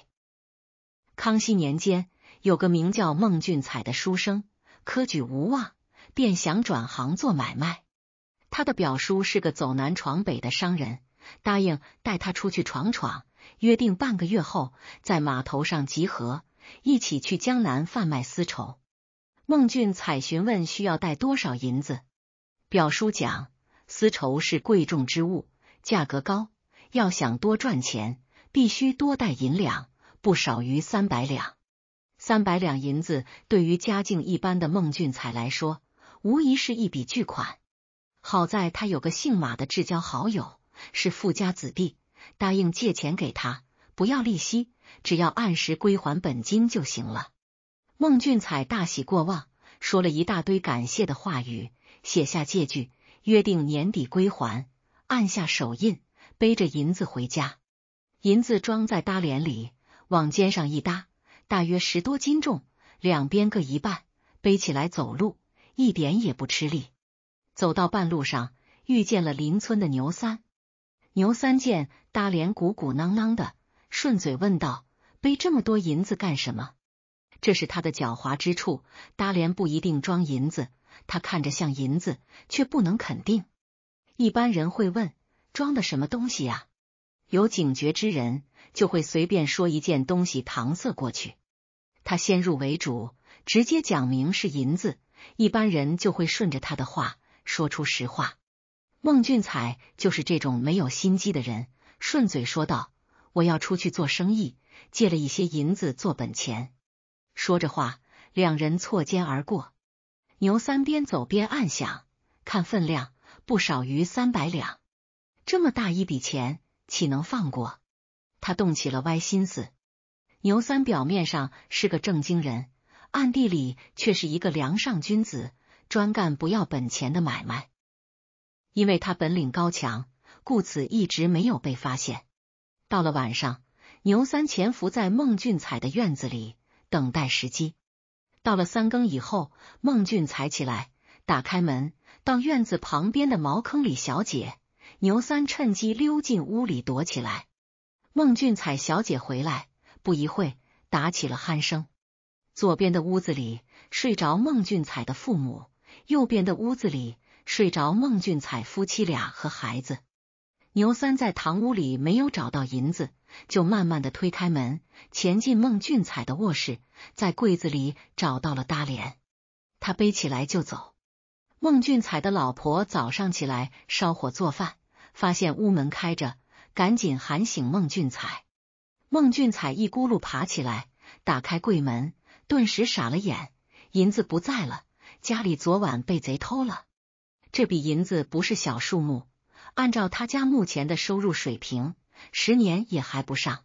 康熙年间，有个名叫孟俊彩的书生，科举无望，便想转行做买卖。他的表叔是个走南闯北的商人，答应带他出去闯闯。约定半个月后在码头上集合，一起去江南贩卖丝绸。孟俊彩询问需要带多少银子，表叔讲丝绸是贵重之物。价格高，要想多赚钱，必须多带银两，不少于三百两。三百两银子对于家境一般的孟俊彩来说，无疑是一笔巨款。好在他有个姓马的至交好友，是富家子弟，答应借钱给他，不要利息，只要按时归还本金就行了。孟俊彩大喜过望，说了一大堆感谢的话语，写下借据，约定年底归还。按下手印，背着银子回家。银子装在搭裢里，往肩上一搭，大约十多斤重，两边各一半，背起来走路一点也不吃力。走到半路上，遇见了邻村的牛三。牛三见搭裢鼓鼓囊囊的，顺嘴问道：“背这么多银子干什么？”这是他的狡猾之处。搭裢不一定装银子，他看着像银子，却不能肯定。一般人会问装的什么东西呀？有警觉之人就会随便说一件东西搪塞过去。他先入为主，直接讲明是银子，一般人就会顺着他的话说出实话。孟俊彩就是这种没有心机的人，顺嘴说道：“我要出去做生意，借了一些银子做本钱。”说着话，两人错肩而过。牛三边走边暗想：看分量。不少于三百两，这么大一笔钱，岂能放过？他动起了歪心思。牛三表面上是个正经人，暗地里却是一个梁上君子，专干不要本钱的买卖。因为他本领高强，故此一直没有被发现。到了晚上，牛三潜伏在孟俊才的院子里，等待时机。到了三更以后，孟俊才起来，打开门。到院子旁边的茅坑里，小姐牛三趁机溜进屋里躲起来。孟俊彩小姐回来，不一会打起了鼾声。左边的屋子里睡着孟俊彩的父母，右边的屋子里睡着孟俊彩夫妻俩和孩子。牛三在堂屋里没有找到银子，就慢慢的推开门，前进孟俊彩的卧室，在柜子里找到了搭裢，他背起来就走。孟俊彩的老婆早上起来烧火做饭，发现屋门开着，赶紧喊醒孟俊彩。孟俊彩一咕噜爬起来，打开柜门，顿时傻了眼，银子不在了，家里昨晚被贼偷了。这笔银子不是小数目，按照他家目前的收入水平，十年也还不上。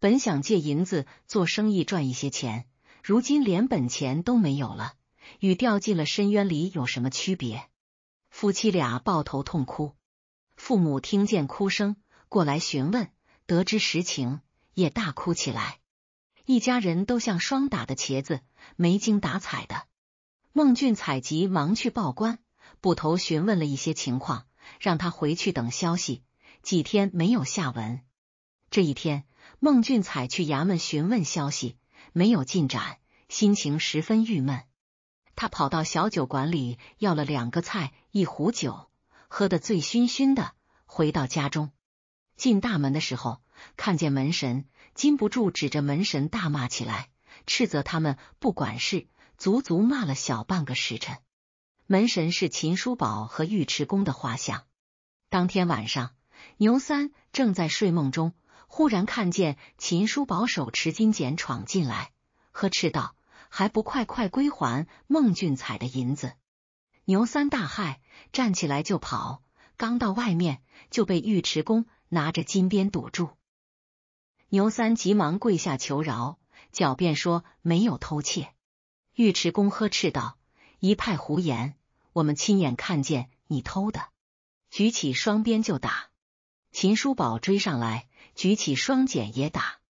本想借银子做生意赚一些钱，如今连本钱都没有了。与掉进了深渊里有什么区别？夫妻俩抱头痛哭，父母听见哭声过来询问，得知实情也大哭起来。一家人都像霜打的茄子，没精打采的。孟俊采急忙去报官，捕头询问了一些情况，让他回去等消息。几天没有下文。这一天，孟俊采去衙门询问消息，没有进展，心情十分郁闷。他跑到小酒馆里要了两个菜一壶酒，喝得醉醺醺的。回到家中，进大门的时候，看见门神，禁不住指着门神大骂起来，斥责他们不管事，足足骂了小半个时辰。门神是秦叔宝和尉迟恭的画像。当天晚上，牛三正在睡梦中，忽然看见秦叔宝手持金简闯进来，呵斥道。还不快快归还孟俊彩的银子！牛三大骇，站起来就跑，刚到外面就被尉迟恭拿着金鞭堵住。牛三急忙跪下求饶，狡辩说没有偷窃。尉迟恭呵斥道：“一派胡言，我们亲眼看见你偷的。”举起双鞭就打。秦叔宝追上来，举起双锏也打。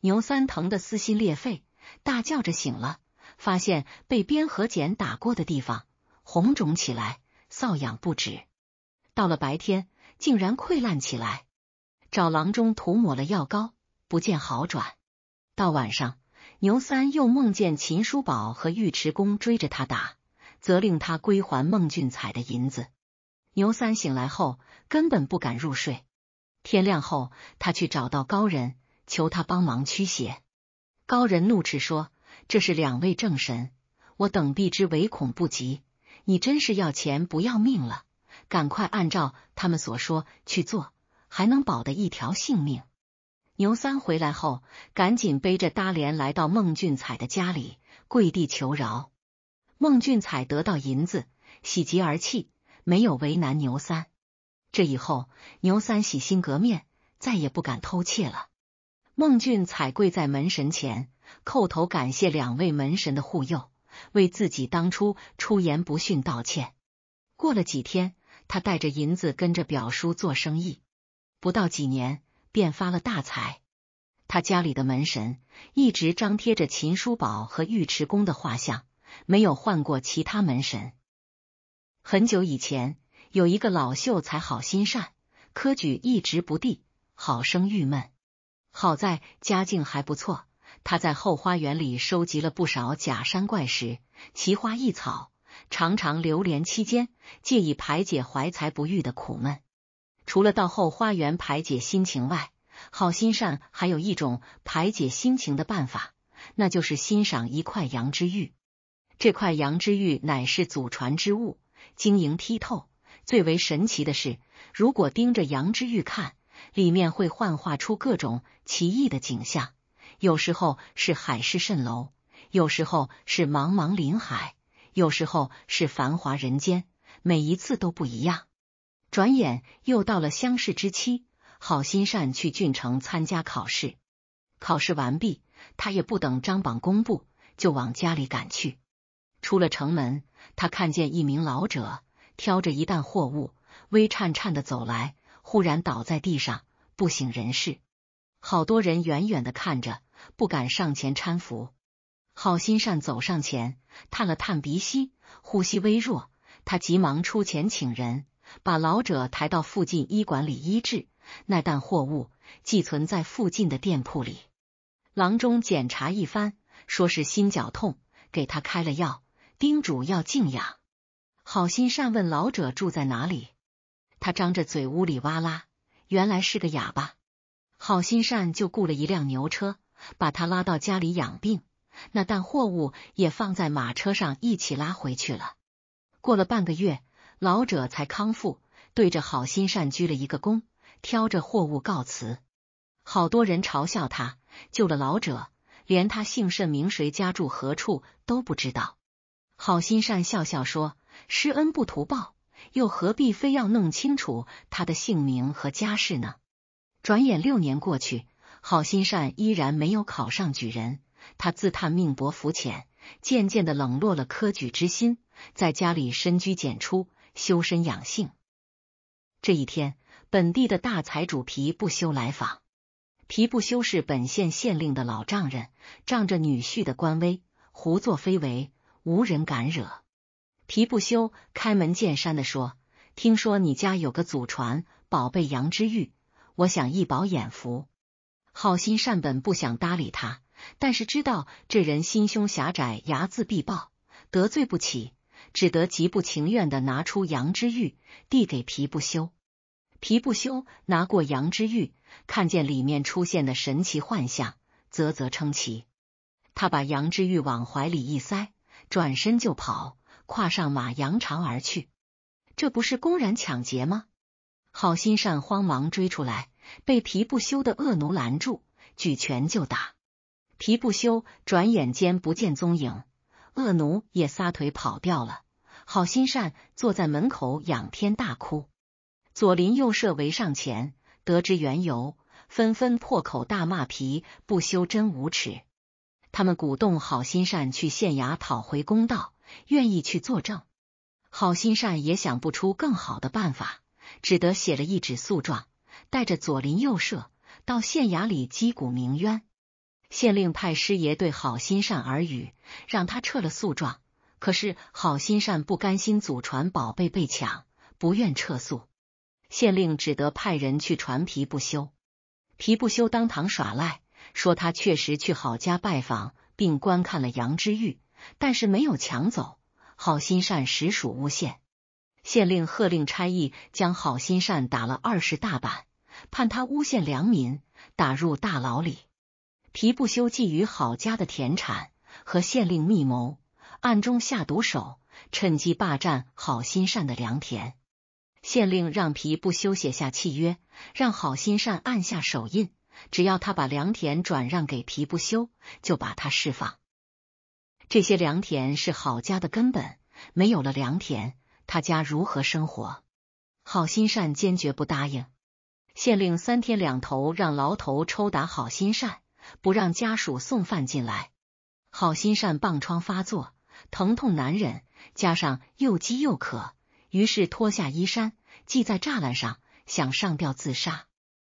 牛三疼得撕心裂肺。大叫着醒了，发现被鞭和锏打过的地方红肿起来，瘙痒不止。到了白天，竟然溃烂起来。找郎中涂抹了药膏，不见好转。到晚上，牛三又梦见秦叔宝和尉迟恭追着他打，责令他归还孟俊彩的银子。牛三醒来后，根本不敢入睡。天亮后，他去找到高人，求他帮忙驱邪。高人怒斥说：“这是两位正神，我等避之唯恐不及。你真是要钱不要命了！赶快按照他们所说去做，还能保得一条性命。”牛三回来后，赶紧背着搭连来到孟俊彩的家里，跪地求饶。孟俊彩得到银子，喜极而泣，没有为难牛三。这以后，牛三洗心革面，再也不敢偷窃了。孟俊彩跪在门神前，叩头感谢两位门神的护佑，为自己当初出言不逊道歉。过了几天，他带着银子跟着表叔做生意，不到几年便发了大财。他家里的门神一直张贴着秦叔宝和尉迟恭的画像，没有换过其他门神。很久以前，有一个老秀才，好心善，科举一直不第，好生郁闷。好在家境还不错，他在后花园里收集了不少假山怪石、奇花异草，常常流连其间，借以排解怀才不遇的苦闷。除了到后花园排解心情外，好心善还有一种排解心情的办法，那就是欣赏一块羊脂玉。这块羊脂玉乃是祖传之物，晶莹剔透。最为神奇的是，如果盯着羊脂玉看。里面会幻化出各种奇异的景象，有时候是海市蜃楼，有时候是茫茫林海，有时候是繁华人间，每一次都不一样。转眼又到了相试之期，好心善去郡城参加考试。考试完毕，他也不等张榜公布，就往家里赶去。出了城门，他看见一名老者挑着一担货物，微颤颤的走来。忽然倒在地上，不省人事。好多人远远的看着，不敢上前搀扶。好心善走上前，探了探鼻息，呼吸微弱。他急忙出钱请人，把老者抬到附近医馆里医治。那担货物寄存在附近的店铺里。郎中检查一番，说是心绞痛，给他开了药，叮嘱要静养。好心善问老者住在哪里。他张着嘴，呜里哇啦，原来是个哑巴。好心善就雇了一辆牛车，把他拉到家里养病。那担货物也放在马车上，一起拉回去了。过了半个月，老者才康复，对着好心善鞠了一个躬，挑着货物告辞。好多人嘲笑他救了老者，连他姓甚名谁、家住何处都不知道。好心善笑笑说：“施恩不图报。”又何必非要弄清楚他的姓名和家世呢？转眼六年过去，郝心善依然没有考上举人，他自叹命薄福浅，渐渐的冷落了科举之心，在家里深居简出，修身养性。这一天，本地的大财主皮不修来访。皮不修是本县县令的老丈人，仗着女婿的官威，胡作非为，无人敢惹。皮不修开门见山的说：“听说你家有个祖传宝贝羊脂玉，我想一饱眼福。”好心善本不想搭理他，但是知道这人心胸狭窄，睚眦必报，得罪不起，只得极不情愿的拿出羊脂玉递给皮不修。皮不修拿过羊脂玉，看见里面出现的神奇幻象，啧啧称奇。他把羊脂玉往怀里一塞，转身就跑。跨上马，扬长而去。这不是公然抢劫吗？好心善慌忙追出来，被皮不修的恶奴拦住，举拳就打。皮不修转眼间不见踪影，恶奴也撒腿跑掉了。好心善坐在门口仰天大哭。左邻右舍围上前，得知缘由，纷纷破口大骂皮不修真无耻。他们鼓动好心善去县衙讨回公道。愿意去作证，郝心善也想不出更好的办法，只得写了一纸诉状，带着左邻右舍到县衙里击鼓鸣冤。县令派师爷对郝心善耳语，让他撤了诉状。可是郝心善不甘心祖传宝贝被抢，不愿撤诉。县令只得派人去传皮不休，皮不休当堂耍赖，说他确实去郝家拜访，并观看了羊脂玉。但是没有抢走，好心善实属诬陷。县令喝令差役将好心善打了二十大板，判他诬陷良民，打入大牢里。皮不修觊觎郝家的田产，和县令密谋，暗中下毒手，趁机霸占郝心善的良田。县令让皮不修写下契约，让郝心善按下手印，只要他把良田转让给皮不修，就把他释放。这些良田是郝家的根本，没有了良田，他家如何生活？郝心善坚决不答应。县令三天两头让牢头抽打郝心善，不让家属送饭进来。郝心善棒疮发作，疼痛难忍，加上又饥又渴，于是脱下衣衫系在栅栏上，想上吊自杀。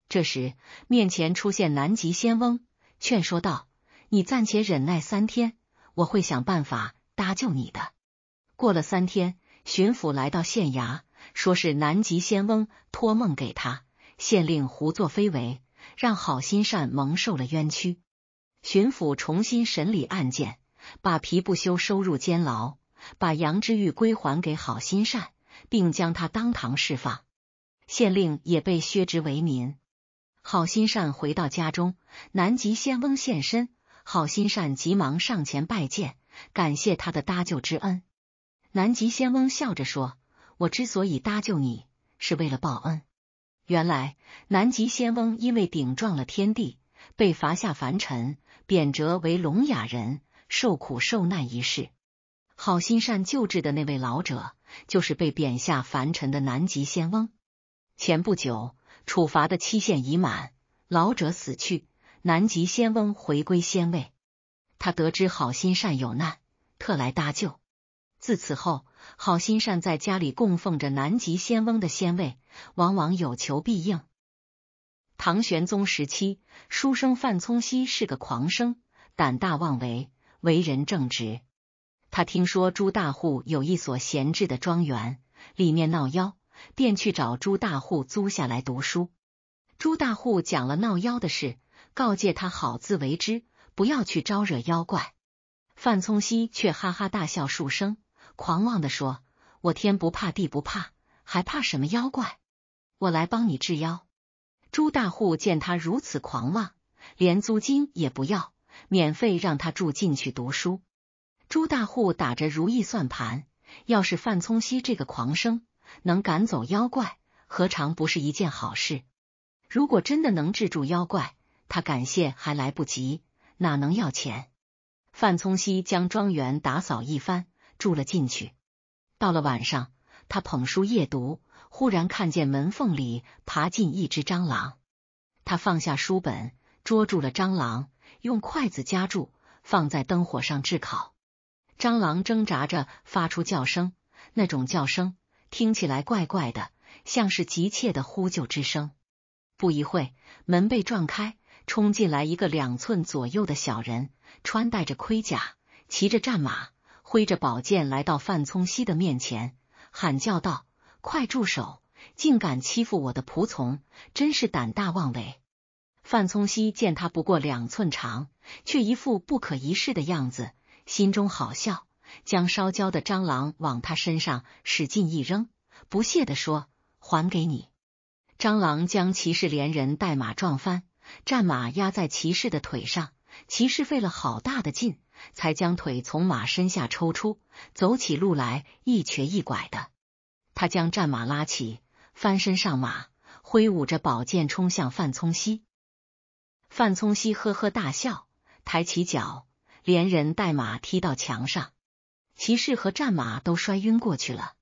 这时，面前出现南极仙翁，劝说道：“你暂且忍耐三天。”我会想办法搭救你的。过了三天，巡抚来到县衙，说是南极仙翁托梦给他，县令胡作非为，让好心善蒙受了冤屈。巡抚重新审理案件，把皮不修收入监牢，把羊脂玉归还给好心善，并将他当堂释放。县令也被削职为民。好心善回到家中，南极仙翁现身。好心善急忙上前拜见，感谢他的搭救之恩。南极仙翁笑着说：“我之所以搭救你，是为了报恩。原来南极仙翁因为顶撞了天帝，被罚下凡尘，贬谪为聋哑人，受苦受难一世。好心善救治的那位老者，就是被贬下凡尘的南极仙翁。前不久，处罚的期限已满，老者死去。”南极仙翁回归仙位，他得知好心善有难，特来搭救。自此后，好心善在家里供奉着南极仙翁的仙位，往往有求必应。唐玄宗时期，书生范聪熙是个狂生，胆大妄为，为人正直。他听说朱大户有一所闲置的庄园，里面闹妖，便去找朱大户租下来读书。朱大户讲了闹妖的事。告诫他好自为之，不要去招惹妖怪。范聪熙却哈哈大笑数声，狂妄的说：“我天不怕地不怕，还怕什么妖怪？我来帮你治妖。”朱大户见他如此狂妄，连租金也不要，免费让他住进去读书。朱大户打着如意算盘，要是范聪熙这个狂生能赶走妖怪，何尝不是一件好事？如果真的能治住妖怪。他感谢还来不及，哪能要钱？范聪熙将庄园打扫一番，住了进去。到了晚上，他捧书夜读，忽然看见门缝里爬进一只蟑螂。他放下书本，捉住了蟑螂，用筷子夹住，放在灯火上炙烤。蟑螂挣扎着，发出叫声，那种叫声听起来怪怪的，像是急切的呼救之声。不一会门被撞开。冲进来一个两寸左右的小人，穿戴着盔甲，骑着战马，挥着宝剑，来到范聪熙的面前，喊叫道：“快住手！竟敢欺负我的仆从，真是胆大妄为！”范聪熙见他不过两寸长，却一副不可一世的样子，心中好笑，将烧焦的蟑螂往他身上使劲一扔，不屑的说：“还给你！”蟑螂将骑士连人带马撞翻。战马压在骑士的腿上，骑士费了好大的劲才将腿从马身下抽出，走起路来一瘸一拐的。他将战马拉起，翻身上马，挥舞着宝剑冲向范从熙。范从熙呵呵大笑，抬起脚，连人带马踢到墙上，骑士和战马都摔晕过去了。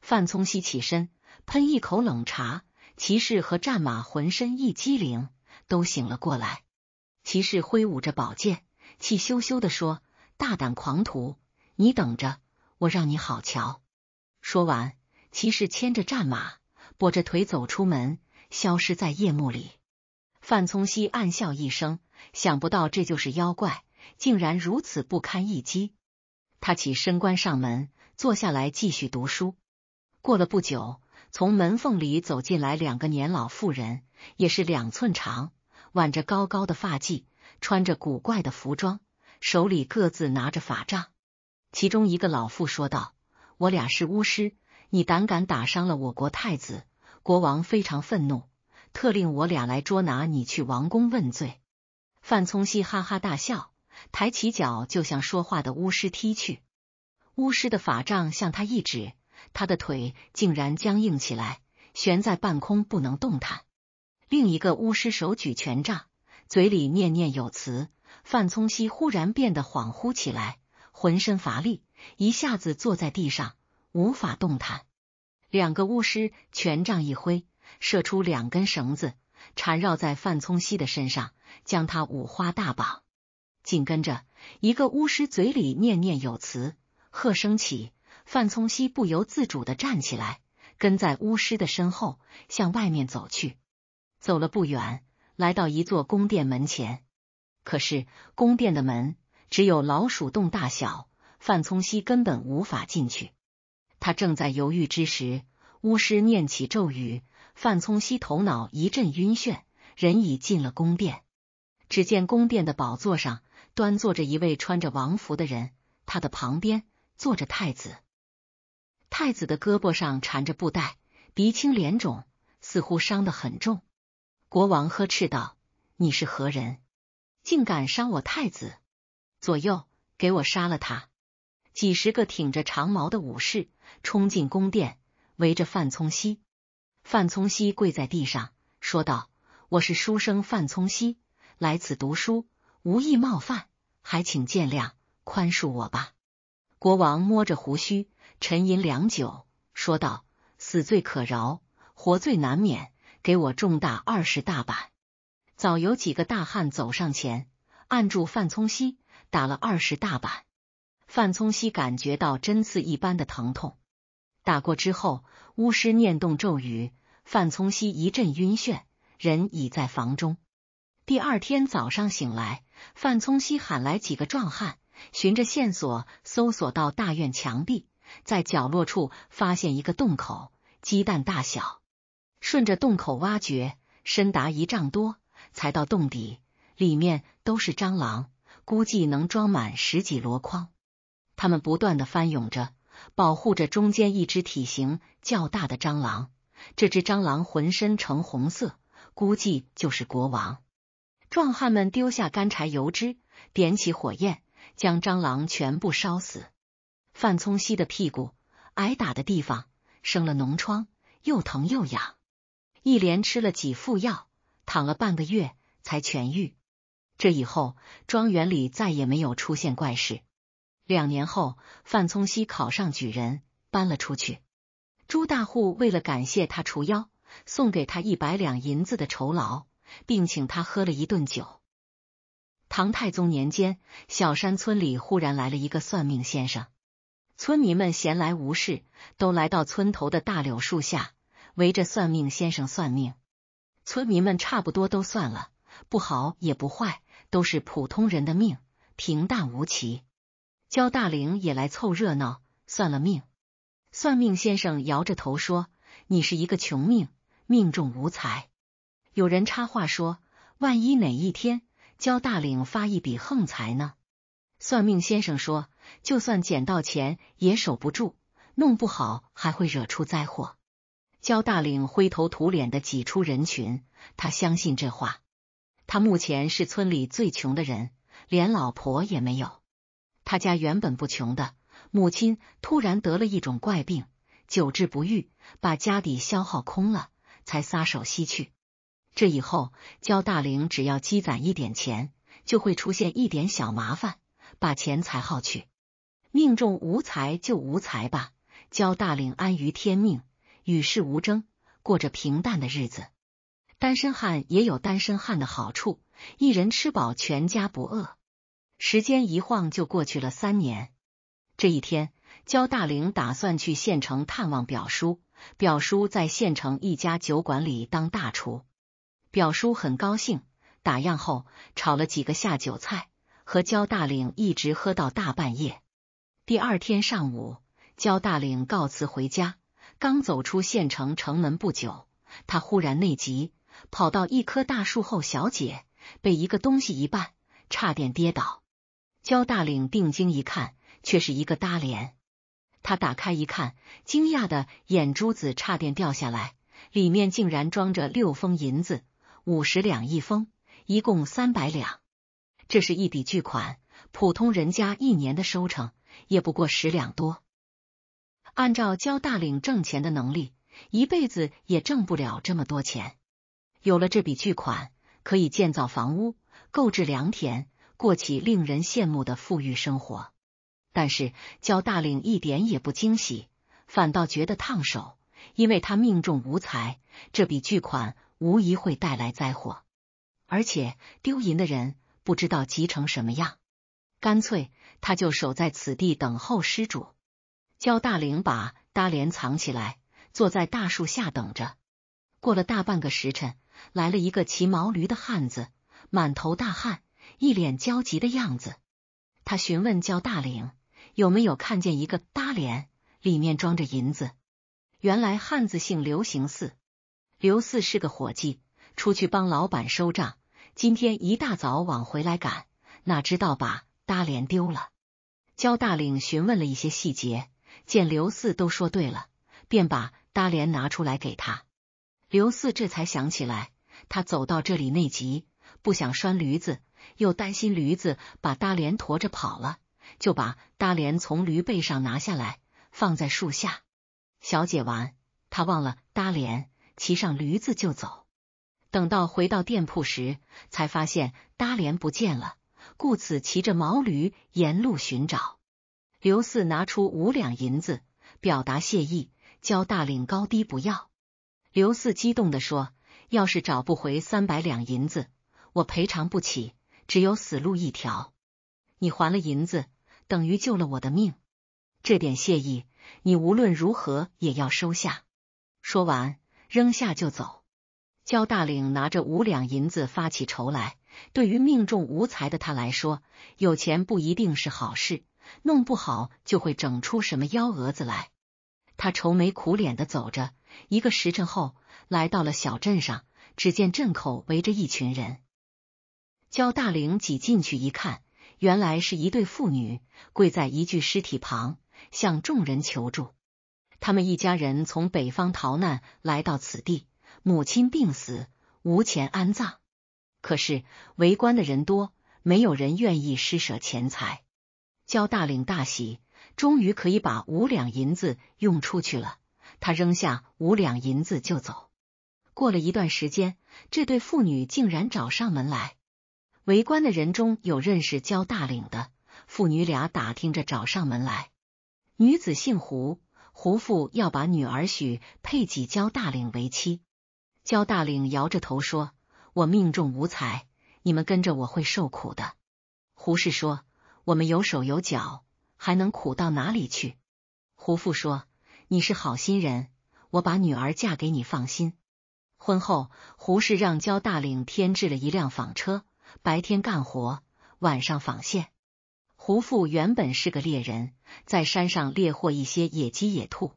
范从熙起身，喷一口冷茶，骑士和战马浑身一激灵。都醒了过来，骑士挥舞着宝剑，气羞羞的说：“大胆狂徒，你等着，我让你好瞧！”说完，骑士牵着战马，跛着腿走出门，消失在夜幕里。范从熙暗笑一声，想不到这就是妖怪，竟然如此不堪一击。他起身关上门，坐下来继续读书。过了不久。从门缝里走进来两个年老妇人，也是两寸长，挽着高高的发髻，穿着古怪的服装，手里各自拿着法杖。其中一个老妇说道：“我俩是巫师，你胆敢打伤了我国太子，国王非常愤怒，特令我俩来捉拿你去王宫问罪。”范从熙哈哈大笑，抬起脚就向说话的巫师踢去，巫师的法杖向他一指。他的腿竟然僵硬起来，悬在半空不能动弹。另一个巫师手举权杖，嘴里念念有词。范聪熙忽然变得恍惚起来，浑身乏力，一下子坐在地上，无法动弹。两个巫师权杖一挥，射出两根绳子，缠绕在范聪熙的身上，将他五花大绑。紧跟着，一个巫师嘴里念念有词，喝声起。范聪熙不由自主的站起来，跟在巫师的身后向外面走去。走了不远，来到一座宫殿门前。可是宫殿的门只有老鼠洞大小，范聪熙根本无法进去。他正在犹豫之时，巫师念起咒语，范聪熙头脑一阵晕眩，人已进了宫殿。只见宫殿的宝座上端坐着一位穿着王服的人，他的旁边坐着太子。太子的胳膊上缠着布带，鼻青脸肿，似乎伤得很重。国王呵斥道：“你是何人？竟敢伤我太子？左右，给我杀了他！”几十个挺着长矛的武士冲进宫殿，围着范从熙。范从熙跪在地上说道：“我是书生范从熙，来此读书，无意冒犯，还请见谅，宽恕我吧。”国王摸着胡须。沉吟良久，说道：“死罪可饶，活罪难免，给我重打二十大板。”早有几个大汉走上前，按住范从熙，打了二十大板。范从熙感觉到针刺一般的疼痛。打过之后，巫师念动咒语，范从熙一阵晕眩，人已在房中。第二天早上醒来，范从熙喊来几个壮汉，循着线索搜索到大院墙壁。在角落处发现一个洞口，鸡蛋大小。顺着洞口挖掘，深达一丈多，才到洞底。里面都是蟑螂，估计能装满十几箩筐。它们不断的翻涌着，保护着中间一只体型较大的蟑螂。这只蟑螂浑身呈红色，估计就是国王。壮汉们丢下干柴油脂，点起火焰，将蟑螂全部烧死。范聪熙的屁股挨打的地方生了脓疮，又疼又痒，一连吃了几副药，躺了半个月才痊愈。这以后，庄园里再也没有出现怪事。两年后，范聪熙考上举人，搬了出去。朱大户为了感谢他除妖，送给他一百两银子的酬劳，并请他喝了一顿酒。唐太宗年间，小山村里忽然来了一个算命先生。村民们闲来无事，都来到村头的大柳树下，围着算命先生算命。村民们差不多都算了，不好也不坏，都是普通人的命，平淡无奇。焦大领也来凑热闹，算了命。算命先生摇着头说：“你是一个穷命，命中无财。”有人插话说：“万一哪一天焦大领发一笔横财呢？”算命先生说。就算捡到钱也守不住，弄不好还会惹出灾祸。焦大岭灰头土脸的挤出人群，他相信这话。他目前是村里最穷的人，连老婆也没有。他家原本不穷的，母亲突然得了一种怪病，久治不愈，把家底消耗空了，才撒手西去。这以后，焦大岭只要积攒一点钱，就会出现一点小麻烦，把钱财耗去。命中无财就无财吧，焦大岭安于天命，与世无争，过着平淡的日子。单身汉也有单身汉的好处，一人吃饱全家不饿。时间一晃就过去了三年。这一天，焦大领打算去县城探望表叔，表叔在县城一家酒馆里当大厨。表叔很高兴，打烊后炒了几个下酒菜，和焦大领一直喝到大半夜。第二天上午，焦大岭告辞回家，刚走出县城城门不久，他忽然内急，跑到一棵大树后小解，被一个东西一绊，差点跌倒。焦大岭定睛一看，却是一个搭帘。他打开一看，惊讶的眼珠子差点掉下来，里面竟然装着六封银子，五十两一封，一共三百两。这是一笔巨款，普通人家一年的收成。也不过十两多，按照焦大岭挣钱的能力，一辈子也挣不了这么多钱。有了这笔巨款，可以建造房屋，购置良田，过起令人羡慕的富裕生活。但是焦大岭一点也不惊喜，反倒觉得烫手，因为他命中无财，这笔巨款无疑会带来灾祸，而且丢银的人不知道急成什么样，干脆。他就守在此地等候失主。焦大灵把褡裢藏起来，坐在大树下等着。过了大半个时辰，来了一个骑毛驴的汉子，满头大汗，一脸焦急的样子。他询问焦大灵有没有看见一个褡裢，里面装着银子。原来汉子姓刘，行四，刘四是个伙计，出去帮老板收账。今天一大早往回来赶，哪知道把大脸丢了，焦大领询问了一些细节，见刘四都说对了，便把大裢拿出来给他。刘四这才想起来，他走到这里内急，不想拴驴子，又担心驴子把大裢驮着跑了，就把大裢从驴背上拿下来，放在树下。小姐完，他忘了搭脸，骑上驴子就走。等到回到店铺时，才发现大裢不见了。故此，骑着毛驴沿路寻找。刘四拿出五两银子，表达谢意。焦大领高低不要。刘四激动的说：“要是找不回三百两银子，我赔偿不起，只有死路一条。你还了银子，等于救了我的命，这点谢意，你无论如何也要收下。”说完，扔下就走。焦大领拿着五两银子发起愁来。对于命中无财的他来说，有钱不一定是好事，弄不好就会整出什么幺蛾子来。他愁眉苦脸的走着，一个时辰后来到了小镇上，只见镇口围着一群人。焦大玲挤进去一看，原来是一对妇女跪在一具尸体旁，向众人求助。他们一家人从北方逃难来到此地，母亲病死，无钱安葬。可是围观的人多，没有人愿意施舍钱财。焦大领大喜，终于可以把五两银子用出去了。他扔下五两银子就走。过了一段时间，这对父女竟然找上门来。围观的人中有认识焦大领的，父女俩打听着找上门来。女子姓胡，胡父要把女儿许配给焦大领为妻。焦大领摇着头说。我命中无财，你们跟着我会受苦的。”胡适说，“我们有手有脚，还能苦到哪里去？”胡父说，“你是好心人，我把女儿嫁给你，放心。”婚后，胡适让焦大岭添置了一辆纺车，白天干活，晚上纺线。胡父原本是个猎人，在山上猎获一些野鸡、野兔。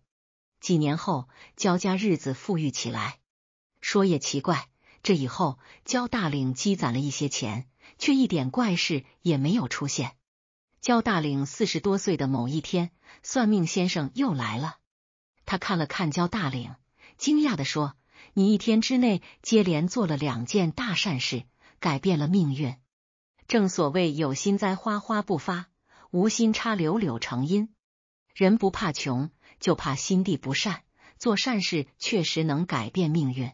几年后，焦家日子富裕起来。说也奇怪。这以后，焦大岭积攒了一些钱，却一点怪事也没有出现。焦大岭四十多岁的某一天，算命先生又来了。他看了看焦大岭，惊讶的说：“你一天之内接连做了两件大善事，改变了命运。正所谓有心栽花花不发，无心插柳柳成荫。人不怕穷，就怕心地不善。做善事确实能改变命运。”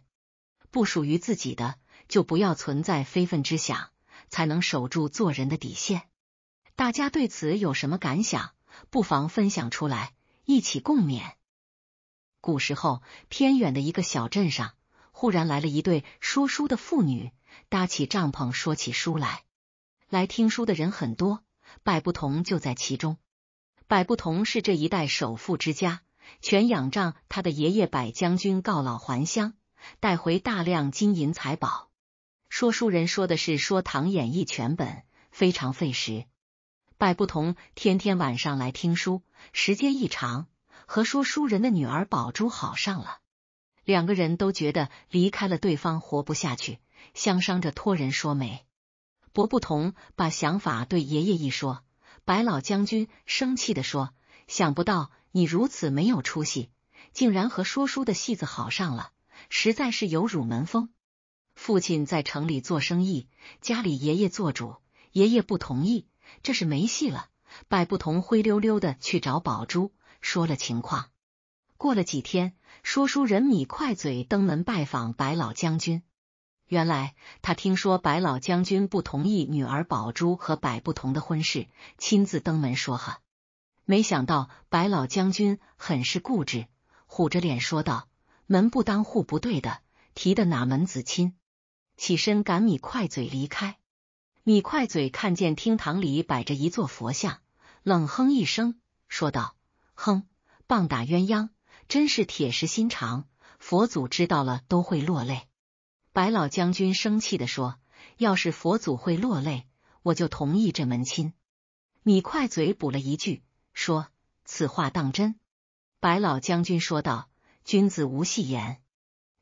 不属于自己的，就不要存在非分之想，才能守住做人的底线。大家对此有什么感想？不妨分享出来，一起共勉。古时候，偏远的一个小镇上，忽然来了一对说书的妇女，搭起帐篷，说起书来。来听书的人很多，百不同就在其中。百不同是这一代首富之家，全仰仗他的爷爷百将军告老还乡。带回大量金银财宝。说书人说的是说唐演义全本，非常费时。白不同天天晚上来听书，时间一长，和说书人的女儿宝珠好上了。两个人都觉得离开了对方活不下去，相商着托人说媒。白不同把想法对爷爷一说，白老将军生气的说：“想不到你如此没有出息，竟然和说书的戏子好上了。”实在是有辱门风。父亲在城里做生意，家里爷爷做主，爷爷不同意，这是没戏了。白不同灰溜溜的去找宝珠，说了情况。过了几天，说书人米快嘴登门拜访白老将军。原来他听说白老将军不同意女儿宝珠和白不同的婚事，亲自登门说和。没想到白老将军很是固执，虎着脸说道。门不当户不对的，提的哪门子亲？起身赶米快嘴离开。米快嘴看见厅堂里摆着一座佛像，冷哼一声，说道：“哼，棒打鸳鸯，真是铁石心肠，佛祖知道了都会落泪。”白老将军生气的说：“要是佛祖会落泪，我就同意这门亲。”米快嘴补了一句，说：“此话当真？”白老将军说道。君子无戏言。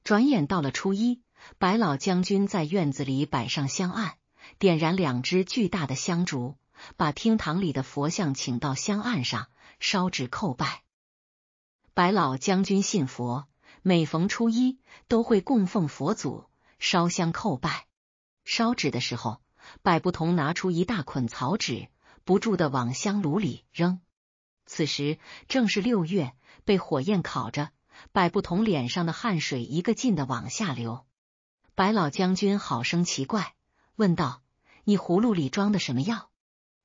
转眼到了初一，白老将军在院子里摆上香案，点燃两只巨大的香烛，把厅堂里的佛像请到香案上，烧纸叩拜。白老将军信佛，每逢初一都会供奉佛祖，烧香叩拜。烧纸的时候，百不同拿出一大捆草纸，不住的往香炉里扔。此时正是六月，被火焰烤着。百不同脸上的汗水一个劲的往下流，白老将军好生奇怪，问道：“你葫芦里装的什么药？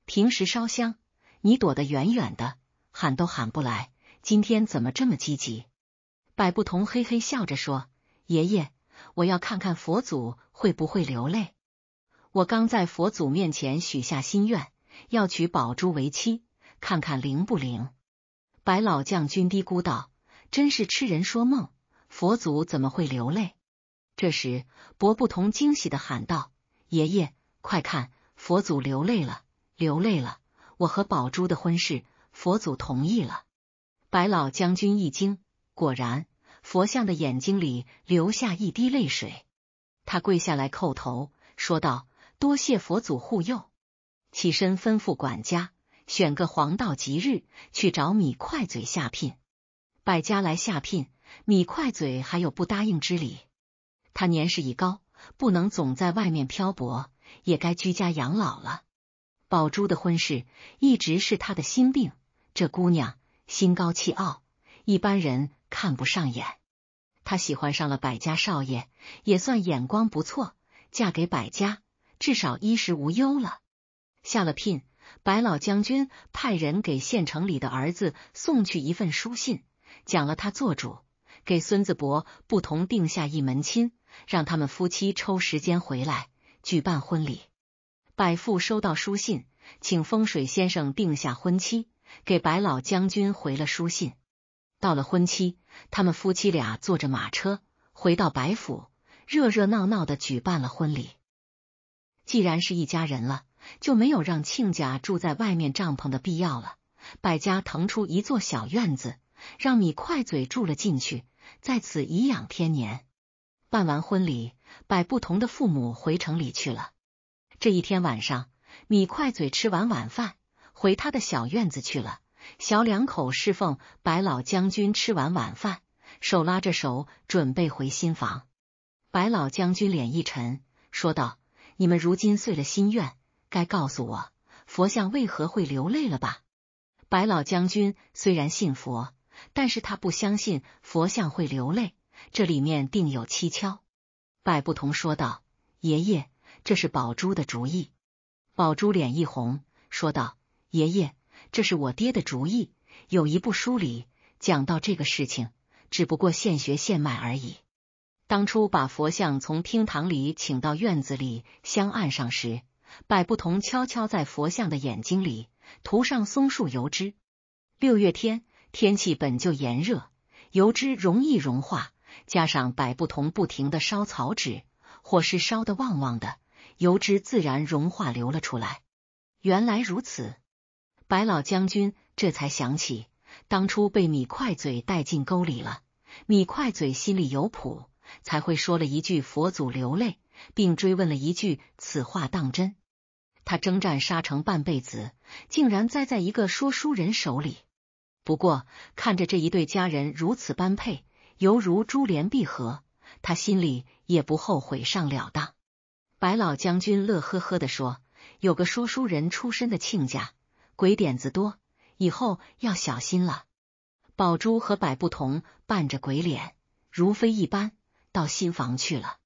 平时烧香你躲得远远的，喊都喊不来，今天怎么这么积极？”百不同嘿嘿笑着说：“爷爷，我要看看佛祖会不会流泪。我刚在佛祖面前许下心愿，要娶宝珠为妻，看看灵不灵。”白老将军嘀咕道。真是痴人说梦，佛祖怎么会流泪？这时，伯不同惊喜的喊道：“爷爷，快看，佛祖流泪了，流泪了！我和宝珠的婚事，佛祖同意了。”白老将军一惊，果然，佛像的眼睛里流下一滴泪水。他跪下来叩头，说道：“多谢佛祖护佑。”起身吩咐管家，选个黄道吉日去找米快嘴下聘。百家来下聘，米快嘴还有不答应之理。他年事已高，不能总在外面漂泊，也该居家养老了。宝珠的婚事一直是他的心病，这姑娘心高气傲，一般人看不上眼。他喜欢上了百家少爷，也算眼光不错，嫁给百家至少衣食无忧了。下了聘，白老将军派人给县城里的儿子送去一份书信。讲了，他做主给孙子伯不同定下一门亲，让他们夫妻抽时间回来举办婚礼。百富收到书信，请风水先生定下婚期，给白老将军回了书信。到了婚期，他们夫妻俩坐着马车回到白府，热热闹闹的举办了婚礼。既然是一家人了，就没有让亲家住在外面帐篷的必要了，百家腾出一座小院子。让米快嘴住了进去，在此颐养天年。办完婚礼，百不同的父母回城里去了。这一天晚上，米快嘴吃完晚饭，回他的小院子去了。小两口侍奉白老将军吃完晚饭，手拉着手准备回新房。白老将军脸一沉，说道：“你们如今碎了心愿，该告诉我佛像为何会流泪了吧？”白老将军虽然信佛。但是他不相信佛像会流泪，这里面定有蹊跷。百不同说道：“爷爷，这是宝珠的主意。”宝珠脸一红，说道：“爷爷，这是我爹的主意。有一部书里讲到这个事情，只不过现学现卖而已。当初把佛像从厅堂里请到院子里香案上时，百不同悄悄在佛像的眼睛里涂上松树油脂。六月天。”天气本就炎热，油脂容易融化，加上百不同不停的烧草纸，火势烧得旺旺的，油脂自然融化流了出来。原来如此，白老将军这才想起当初被米快嘴带进沟里了。米快嘴心里有谱，才会说了一句“佛祖流泪”，并追问了一句“此话当真”。他征战沙城半辈子，竟然栽在一个说书人手里。不过看着这一对家人如此般配，犹如珠联璧合，他心里也不后悔上了当。白老将军乐呵呵的说：“有个说书人出身的亲家，鬼点子多，以后要小心了。”宝珠和百不同扮着鬼脸，如飞一般到新房去了。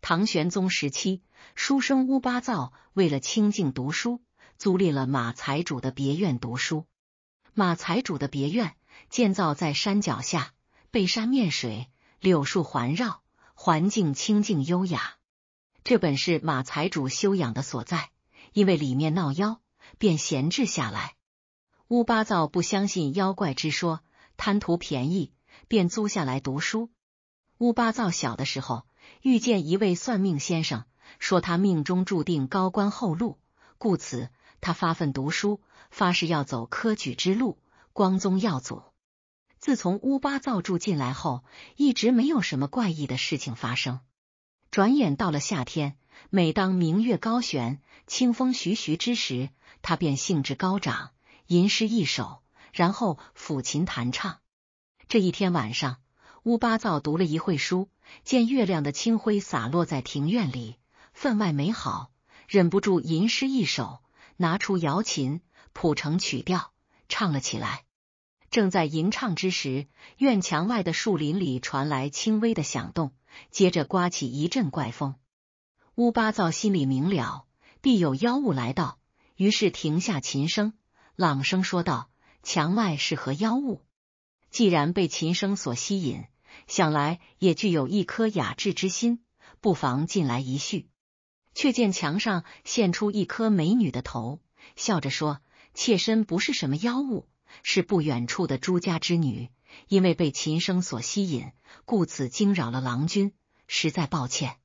唐玄宗时期，书生乌八灶为了清静读书，租赁了马财主的别院读书。马财主的别院建造在山脚下，背山面水，柳树环绕，环境清静优雅。这本是马财主修养的所在，因为里面闹妖，便闲置下来。乌八灶不相信妖怪之说，贪图便宜，便租下来读书。乌八灶小的时候遇见一位算命先生，说他命中注定高官厚禄，故此。他发奋读书，发誓要走科举之路，光宗耀祖。自从乌巴造住进来后，一直没有什么怪异的事情发生。转眼到了夏天，每当明月高悬、清风徐徐之时，他便兴致高涨，吟诗一首，然后抚琴弹唱。这一天晚上，乌巴造读了一会书，见月亮的清辉洒落在庭院里，分外美好，忍不住吟诗一首。拿出瑶琴，谱成曲调，唱了起来。正在吟唱之时，院墙外的树林里传来轻微的响动，接着刮起一阵怪风。乌巴灶心里明了，必有妖物来到，于是停下琴声，朗声说道：“墙外是何妖物？既然被琴声所吸引，想来也具有一颗雅致之心，不妨进来一叙。”却见墙上现出一颗美女的头，笑着说：“妾身不是什么妖物，是不远处的朱家之女，因为被琴声所吸引，故此惊扰了郎君，实在抱歉。”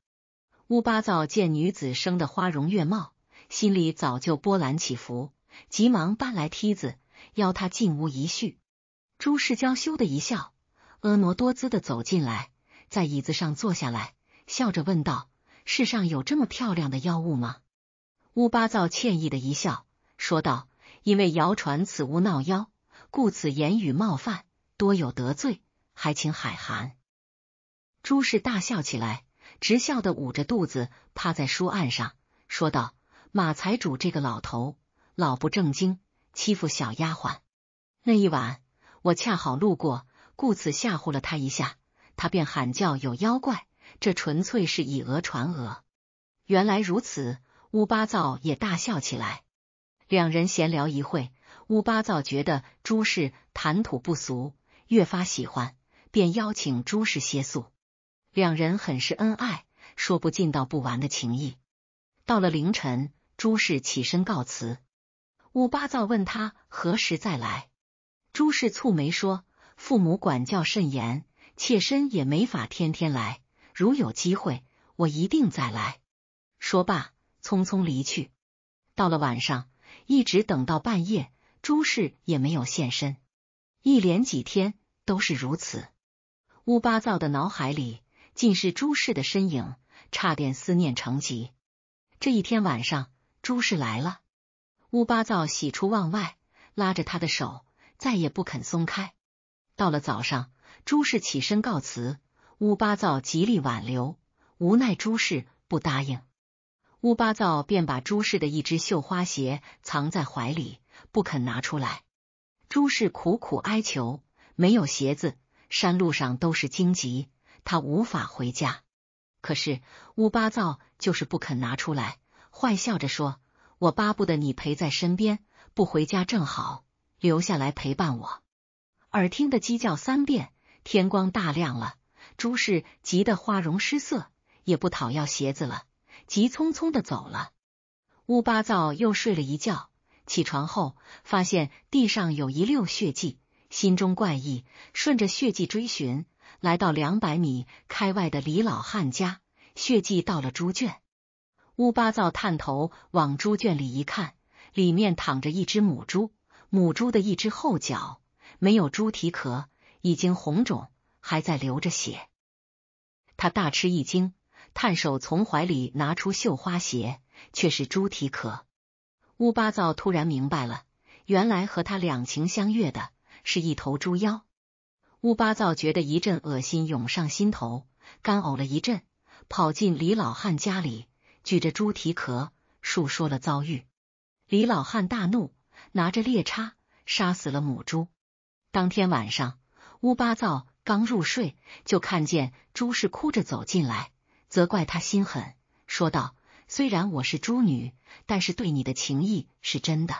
乌八灶见女子生的花容月貌，心里早就波澜起伏，急忙搬来梯子，邀她进屋一叙。朱氏娇羞的一笑，婀娜多姿的走进来，在椅子上坐下来，笑着问道。世上有这么漂亮的妖物吗？乌巴造歉意的一笑，说道：“因为谣传此屋闹妖，故此言语冒犯，多有得罪，还请海涵。”朱氏大笑起来，直笑的捂着肚子，趴在书案上，说道：“马财主这个老头老不正经，欺负小丫鬟。那一晚我恰好路过，故此吓唬了他一下，他便喊叫有妖怪。”这纯粹是以讹传讹。原来如此，乌八灶也大笑起来。两人闲聊一会，乌八灶觉得朱氏谈吐不俗，越发喜欢，便邀请朱氏歇宿。两人很是恩爱，说不尽道不完的情谊。到了凌晨，朱氏起身告辞，乌八灶问他何时再来。朱氏蹙眉说：“父母管教甚严，妾身也没法天天来。”如有机会，我一定再来。说罢，匆匆离去。到了晚上，一直等到半夜，朱氏也没有现身。一连几天都是如此。乌巴造的脑海里尽是朱氏的身影，差点思念成疾。这一天晚上，朱氏来了，乌巴造喜出望外，拉着他的手，再也不肯松开。到了早上，朱氏起身告辞。乌巴造极力挽留，无奈朱氏不答应。乌巴造便把朱氏的一只绣花鞋藏在怀里，不肯拿出来。朱氏苦苦哀求，没有鞋子，山路上都是荆棘，他无法回家。可是乌巴造就是不肯拿出来，坏笑着说：“我巴不得你陪在身边，不回家正好留下来陪伴我。”耳听的鸡叫三遍，天光大亮了。朱氏急得花容失色，也不讨要鞋子了，急匆匆的走了。乌八灶又睡了一觉，起床后发现地上有一溜血迹，心中怪异，顺着血迹追寻，来到两百米开外的李老汉家，血迹到了猪圈。乌八灶探头往猪圈里一看，里面躺着一只母猪，母猪的一只后脚没有猪蹄壳，已经红肿，还在流着血。他大吃一惊，探手从怀里拿出绣花鞋，却是猪蹄壳。乌八灶突然明白了，原来和他两情相悦的是一头猪妖。乌八灶觉得一阵恶心涌上心头，干呕了一阵，跑进李老汉家里，举着猪蹄壳诉说了遭遇。李老汉大怒，拿着猎叉杀死了母猪。当天晚上，乌八灶。刚入睡，就看见朱氏哭着走进来，责怪他心狠，说道：“虽然我是朱女，但是对你的情谊是真的。”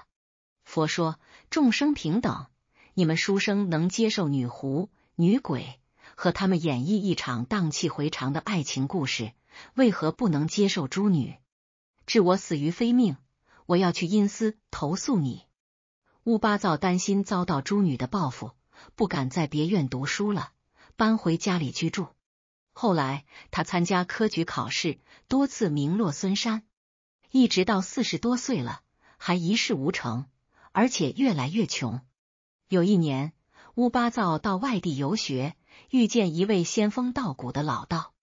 佛说众生平等，你们书生能接受女狐、女鬼和他们演绎一场荡气回肠的爱情故事，为何不能接受朱女？致我死于非命，我要去阴司投诉你。乌巴造担心遭到朱女的报复。不敢在别院读书了，搬回家里居住。后来他参加科举考试，多次名落孙山，一直到四十多岁了，还一事无成，而且越来越穷。有一年，乌八灶到外地游学，遇见一位仙风道骨的老道。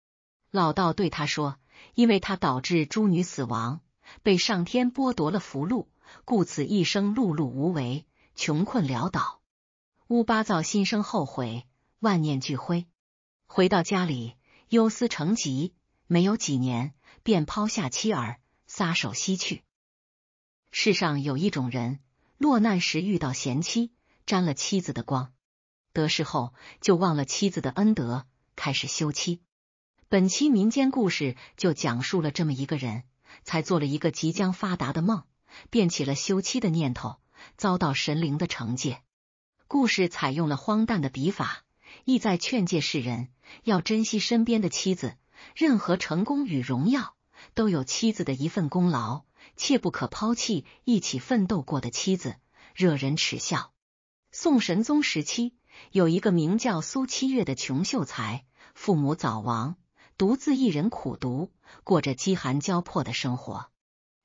老道对他说：“因为他导致诸女死亡，被上天剥夺了福禄，故此一生碌碌无为，穷困潦倒。”乌八灶心生后悔，万念俱灰，回到家里忧思成疾，没有几年便抛下妻儿，撒手西去。世上有一种人，落难时遇到贤妻，沾了妻子的光，得势后就忘了妻子的恩德，开始休妻。本期民间故事就讲述了这么一个人，才做了一个即将发达的梦，便起了休妻的念头，遭到神灵的惩戒。故事采用了荒诞的笔法，意在劝诫世人要珍惜身边的妻子。任何成功与荣耀都有妻子的一份功劳，切不可抛弃一起奋斗过的妻子，惹人耻笑。宋神宗时期，有一个名叫苏七月的穷秀才，父母早亡，独自一人苦读，过着饥寒交迫的生活。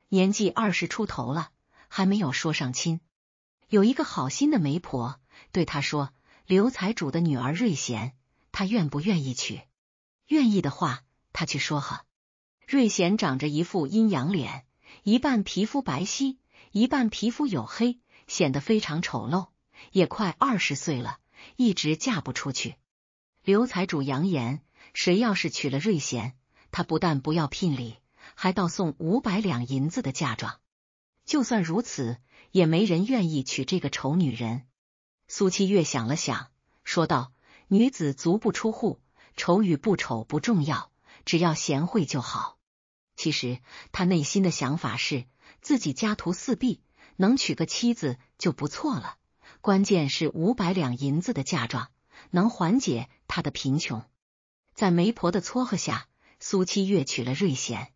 年纪二十出头了，还没有说上亲。有一个好心的媒婆。对他说：“刘财主的女儿瑞贤，他愿不愿意娶？愿意的话，他去说哈。”瑞贤长着一副阴阳脸，一半皮肤白皙，一半皮肤黝黑，显得非常丑陋。也快二十岁了，一直嫁不出去。刘财主扬言，谁要是娶了瑞贤，他不但不要聘礼，还倒送五百两银子的嫁妆。就算如此，也没人愿意娶这个丑女人。苏七月想了想，说道：“女子足不出户，丑与不丑不重要，只要贤惠就好。”其实他内心的想法是，自己家徒四壁，能娶个妻子就不错了。关键是五百两银子的嫁妆能缓解他的贫穷。在媒婆的撮合下，苏七月娶了瑞贤。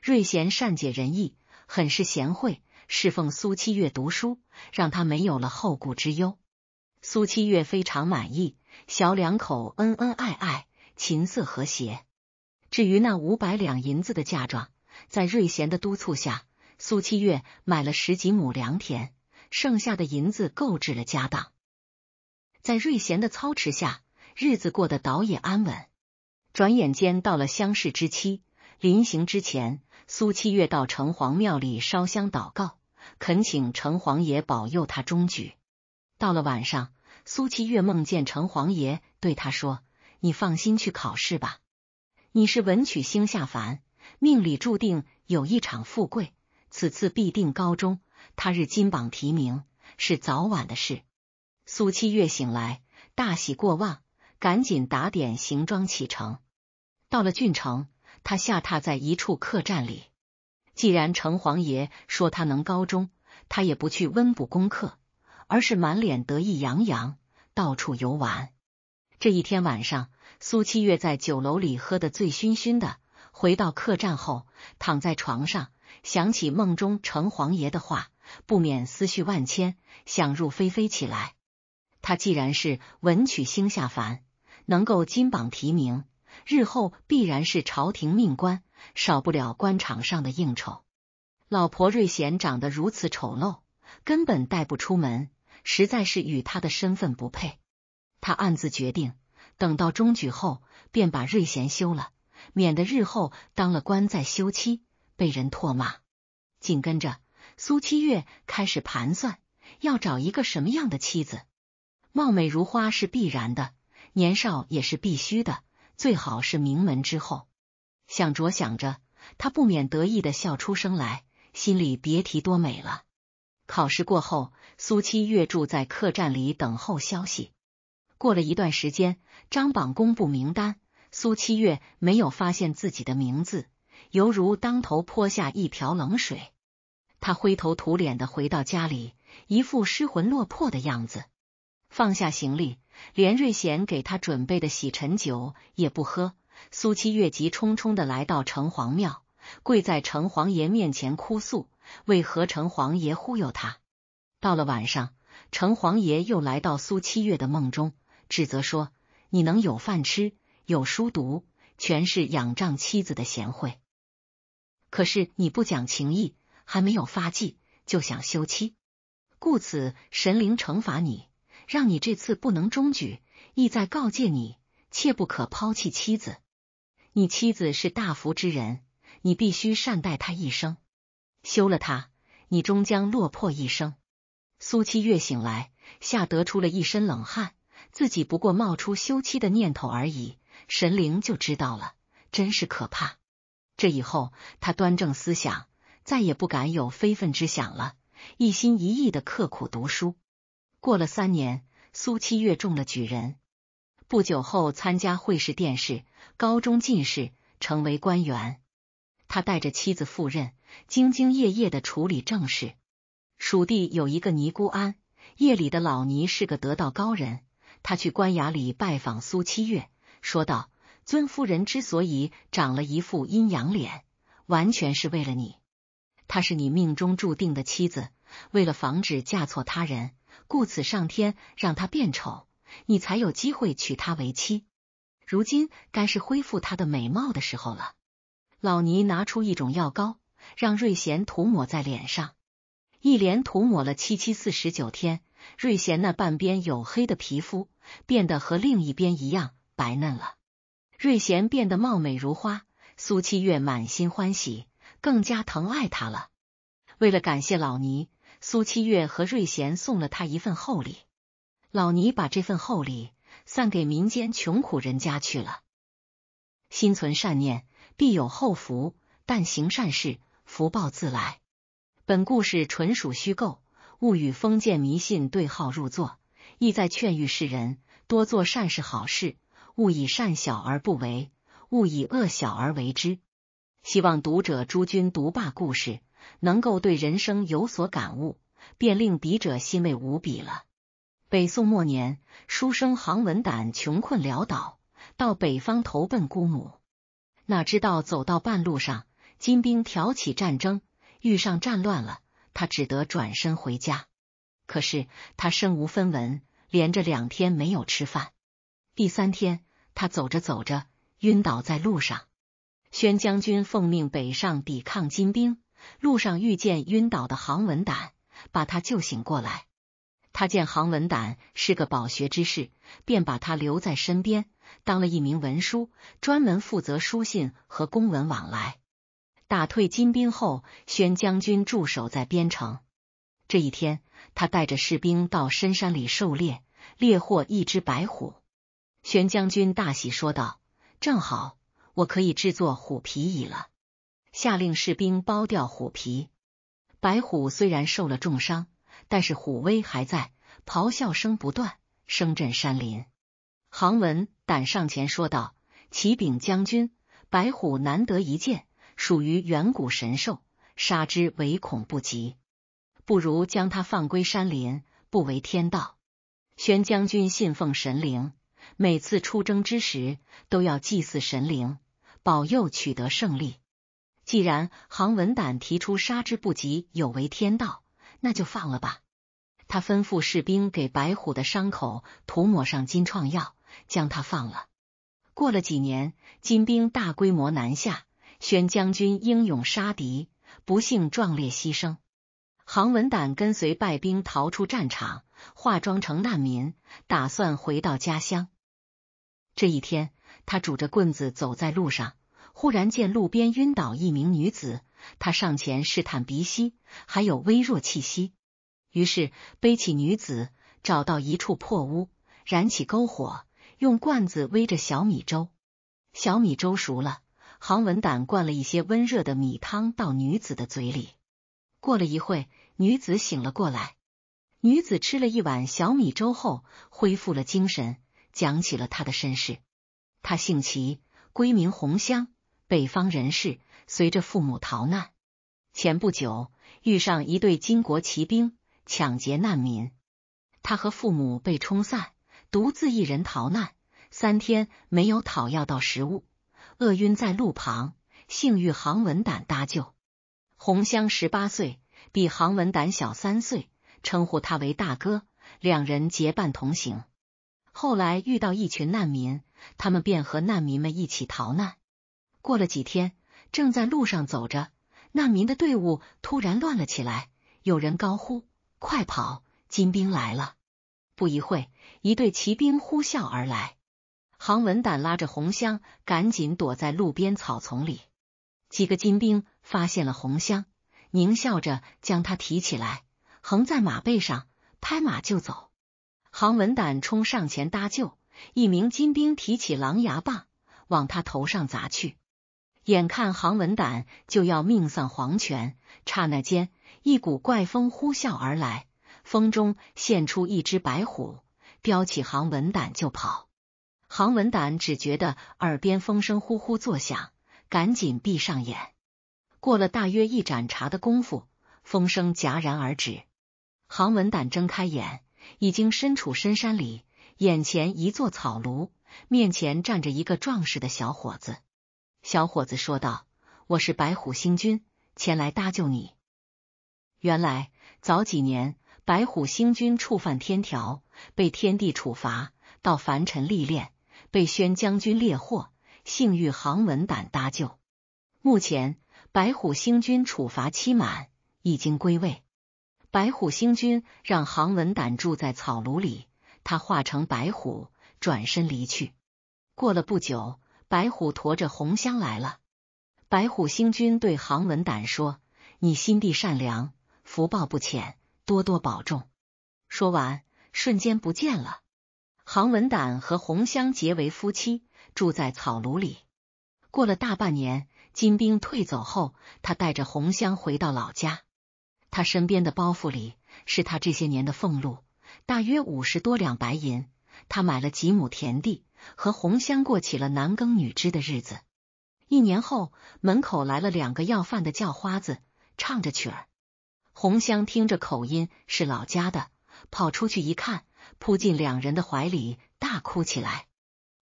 瑞贤善解人意，很是贤惠，侍奉苏七月读书，让他没有了后顾之忧。苏七月非常满意，小两口恩恩爱爱，琴瑟和谐。至于那五百两银子的嫁妆，在瑞贤的督促下，苏七月买了十几亩良田，剩下的银子购置了家当。在瑞贤的操持下，日子过得倒也安稳。转眼间到了相视之期，临行之前，苏七月到城隍庙里烧香祷告，恳请城隍爷保佑他中举。到了晚上，苏七月梦见城隍爷对他说：“你放心去考试吧，你是文曲星下凡，命里注定有一场富贵，此次必定高中，他日金榜题名是早晚的事。”苏七月醒来，大喜过望，赶紧打点行装启程。到了郡城，他下榻在一处客栈里。既然城隍爷说他能高中，他也不去温补功课。而是满脸得意洋洋，到处游玩。这一天晚上，苏七月在酒楼里喝得醉醺醺的，回到客栈后躺在床上，想起梦中城隍爷的话，不免思绪万千，想入非非起来。他既然是文曲星下凡，能够金榜题名，日后必然是朝廷命官，少不了官场上的应酬。老婆瑞贤长得如此丑陋，根本带不出门。实在是与他的身份不配，他暗自决定，等到中举后便把瑞贤休了，免得日后当了官再休妻被人唾骂。紧跟着，苏七月开始盘算要找一个什么样的妻子，貌美如花是必然的，年少也是必须的，最好是名门之后。想着想着，他不免得意的笑出声来，心里别提多美了。考试过后，苏七月住在客栈里等候消息。过了一段时间，张榜公布名单，苏七月没有发现自己的名字，犹如当头泼下一瓢冷水。他灰头土脸的回到家里，一副失魂落魄的样子。放下行李，连瑞贤给他准备的洗尘酒也不喝。苏七月急冲冲的来到城隍庙，跪在城隍爷面前哭诉。为何城隍爷忽悠他？到了晚上，城隍爷又来到苏七月的梦中，指责说：“你能有饭吃，有书读，全是仰仗妻子的贤惠。可是你不讲情义，还没有发迹就想休妻，故此神灵惩罚你，让你这次不能中举，意在告诫你，切不可抛弃妻子。你妻子是大福之人，你必须善待她一生。”休了他，你终将落魄一生。苏七月醒来，吓得出了一身冷汗，自己不过冒出休妻的念头而已，神灵就知道了，真是可怕。这以后，他端正思想，再也不敢有非分之想了，一心一意的刻苦读书。过了三年，苏七月中了举人，不久后参加会试、殿试，高中进士，成为官员。他带着妻子赴任，兢兢业业的处理政事。蜀地有一个尼姑庵，夜里的老尼是个得道高人。他去官衙里拜访苏七月，说道：“尊夫人之所以长了一副阴阳脸，完全是为了你。她是你命中注定的妻子，为了防止嫁错他人，故此上天让她变丑，你才有机会娶她为妻。如今该是恢复她的美貌的时候了。”老倪拿出一种药膏，让瑞贤涂抹在脸上，一连涂抹了七七四十九天。瑞贤那半边黝黑的皮肤变得和另一边一样白嫩了，瑞贤变得貌美如花。苏七月满心欢喜，更加疼爱他了。为了感谢老尼，苏七月和瑞贤送了他一份厚礼。老尼把这份厚礼散给民间穷苦人家去了，心存善念。必有后福，但行善事，福报自来。本故事纯属虚构，勿与封建迷信对号入座，意在劝喻世人多做善事好事，勿以善小而不为，勿以恶小而为之。希望读者诸君读罢故事，能够对人生有所感悟，便令笔者欣慰无比了。北宋末年，书生杭文胆穷困潦倒，到北方投奔姑母。哪知道走到半路上，金兵挑起战争，遇上战乱了，他只得转身回家。可是他身无分文，连着两天没有吃饭。第三天，他走着走着，晕倒在路上。宣将军奉命北上抵抗金兵，路上遇见晕倒的杭文胆，把他救醒过来。他见杭文胆是个饱学之士，便把他留在身边。当了一名文书，专门负责书信和公文往来。打退金兵后，宣将军驻守在边城。这一天，他带着士兵到深山里狩猎，猎获一只白虎。宣将军大喜，说道：“正好，我可以制作虎皮椅了。”下令士兵剥掉虎皮。白虎虽然受了重伤，但是虎威还在，咆哮声不断，声震山林。杭文胆上前说道：“启禀将军，白虎难得一见，属于远古神兽，杀之唯恐不及。不如将它放归山林，不为天道。宣将军信奉神灵，每次出征之时都要祭祀神灵，保佑取得胜利。既然杭文胆提出杀之不及有违天道，那就放了吧。”他吩咐士兵给白虎的伤口涂抹上金创药。将他放了。过了几年，金兵大规模南下，宣将军英勇杀敌，不幸壮烈牺牲。杭文胆跟随败兵逃出战场，化妆成难民，打算回到家乡。这一天，他拄着棍子走在路上，忽然见路边晕倒一名女子，他上前试探鼻息，还有微弱气息，于是背起女子，找到一处破屋，燃起篝火。用罐子煨着小米粥，小米粥熟了，杭文胆灌了一些温热的米汤到女子的嘴里。过了一会，女子醒了过来。女子吃了一碗小米粥后，恢复了精神，讲起了她的身世。他姓齐，归名红香，北方人士，随着父母逃难。前不久遇上一对金国骑兵抢劫难民，他和父母被冲散。独自一人逃难，三天没有讨要到食物，饿晕在路旁。幸遇杭文胆搭救。红香十八岁，比杭文胆小三岁，称呼他为大哥。两人结伴同行。后来遇到一群难民，他们便和难民们一起逃难。过了几天，正在路上走着，难民的队伍突然乱了起来，有人高呼：“快跑！金兵来了！”不一会一队骑兵呼啸而来，杭文胆拉着红香赶紧躲在路边草丛里。几个金兵发现了红香，狞笑着将他提起来，横在马背上，拍马就走。杭文胆冲上前搭救，一名金兵提起狼牙棒往他头上砸去，眼看杭文胆就要命丧黄泉，刹那间，一股怪风呼啸而来。风中现出一只白虎，叼起杭文胆就跑。杭文胆只觉得耳边风声呼呼作响，赶紧闭上眼。过了大约一盏茶的功夫，风声戛然而止。杭文胆睁开眼，已经身处深山里，眼前一座草庐，面前站着一个壮实的小伙子。小伙子说道：“我是白虎星君，前来搭救你。”原来早几年。白虎星君触犯天条，被天帝处罚，到凡尘历练。被宣将军烈火幸遇杭文胆搭救。目前，白虎星君处罚期满，已经归位。白虎星君让杭文胆住在草庐里，他化成白虎，转身离去。过了不久，白虎驮着红香来了。白虎星君对杭文胆说：“你心地善良，福报不浅。”多多保重。说完，瞬间不见了。杭文胆和红香结为夫妻，住在草庐里。过了大半年，金兵退走后，他带着红香回到老家。他身边的包袱里是他这些年的俸禄，大约五十多两白银。他买了几亩田地，和红香过起了男耕女织的日子。一年后，门口来了两个要饭的叫花子，唱着曲儿。红香听着口音是老家的，跑出去一看，扑进两人的怀里，大哭起来。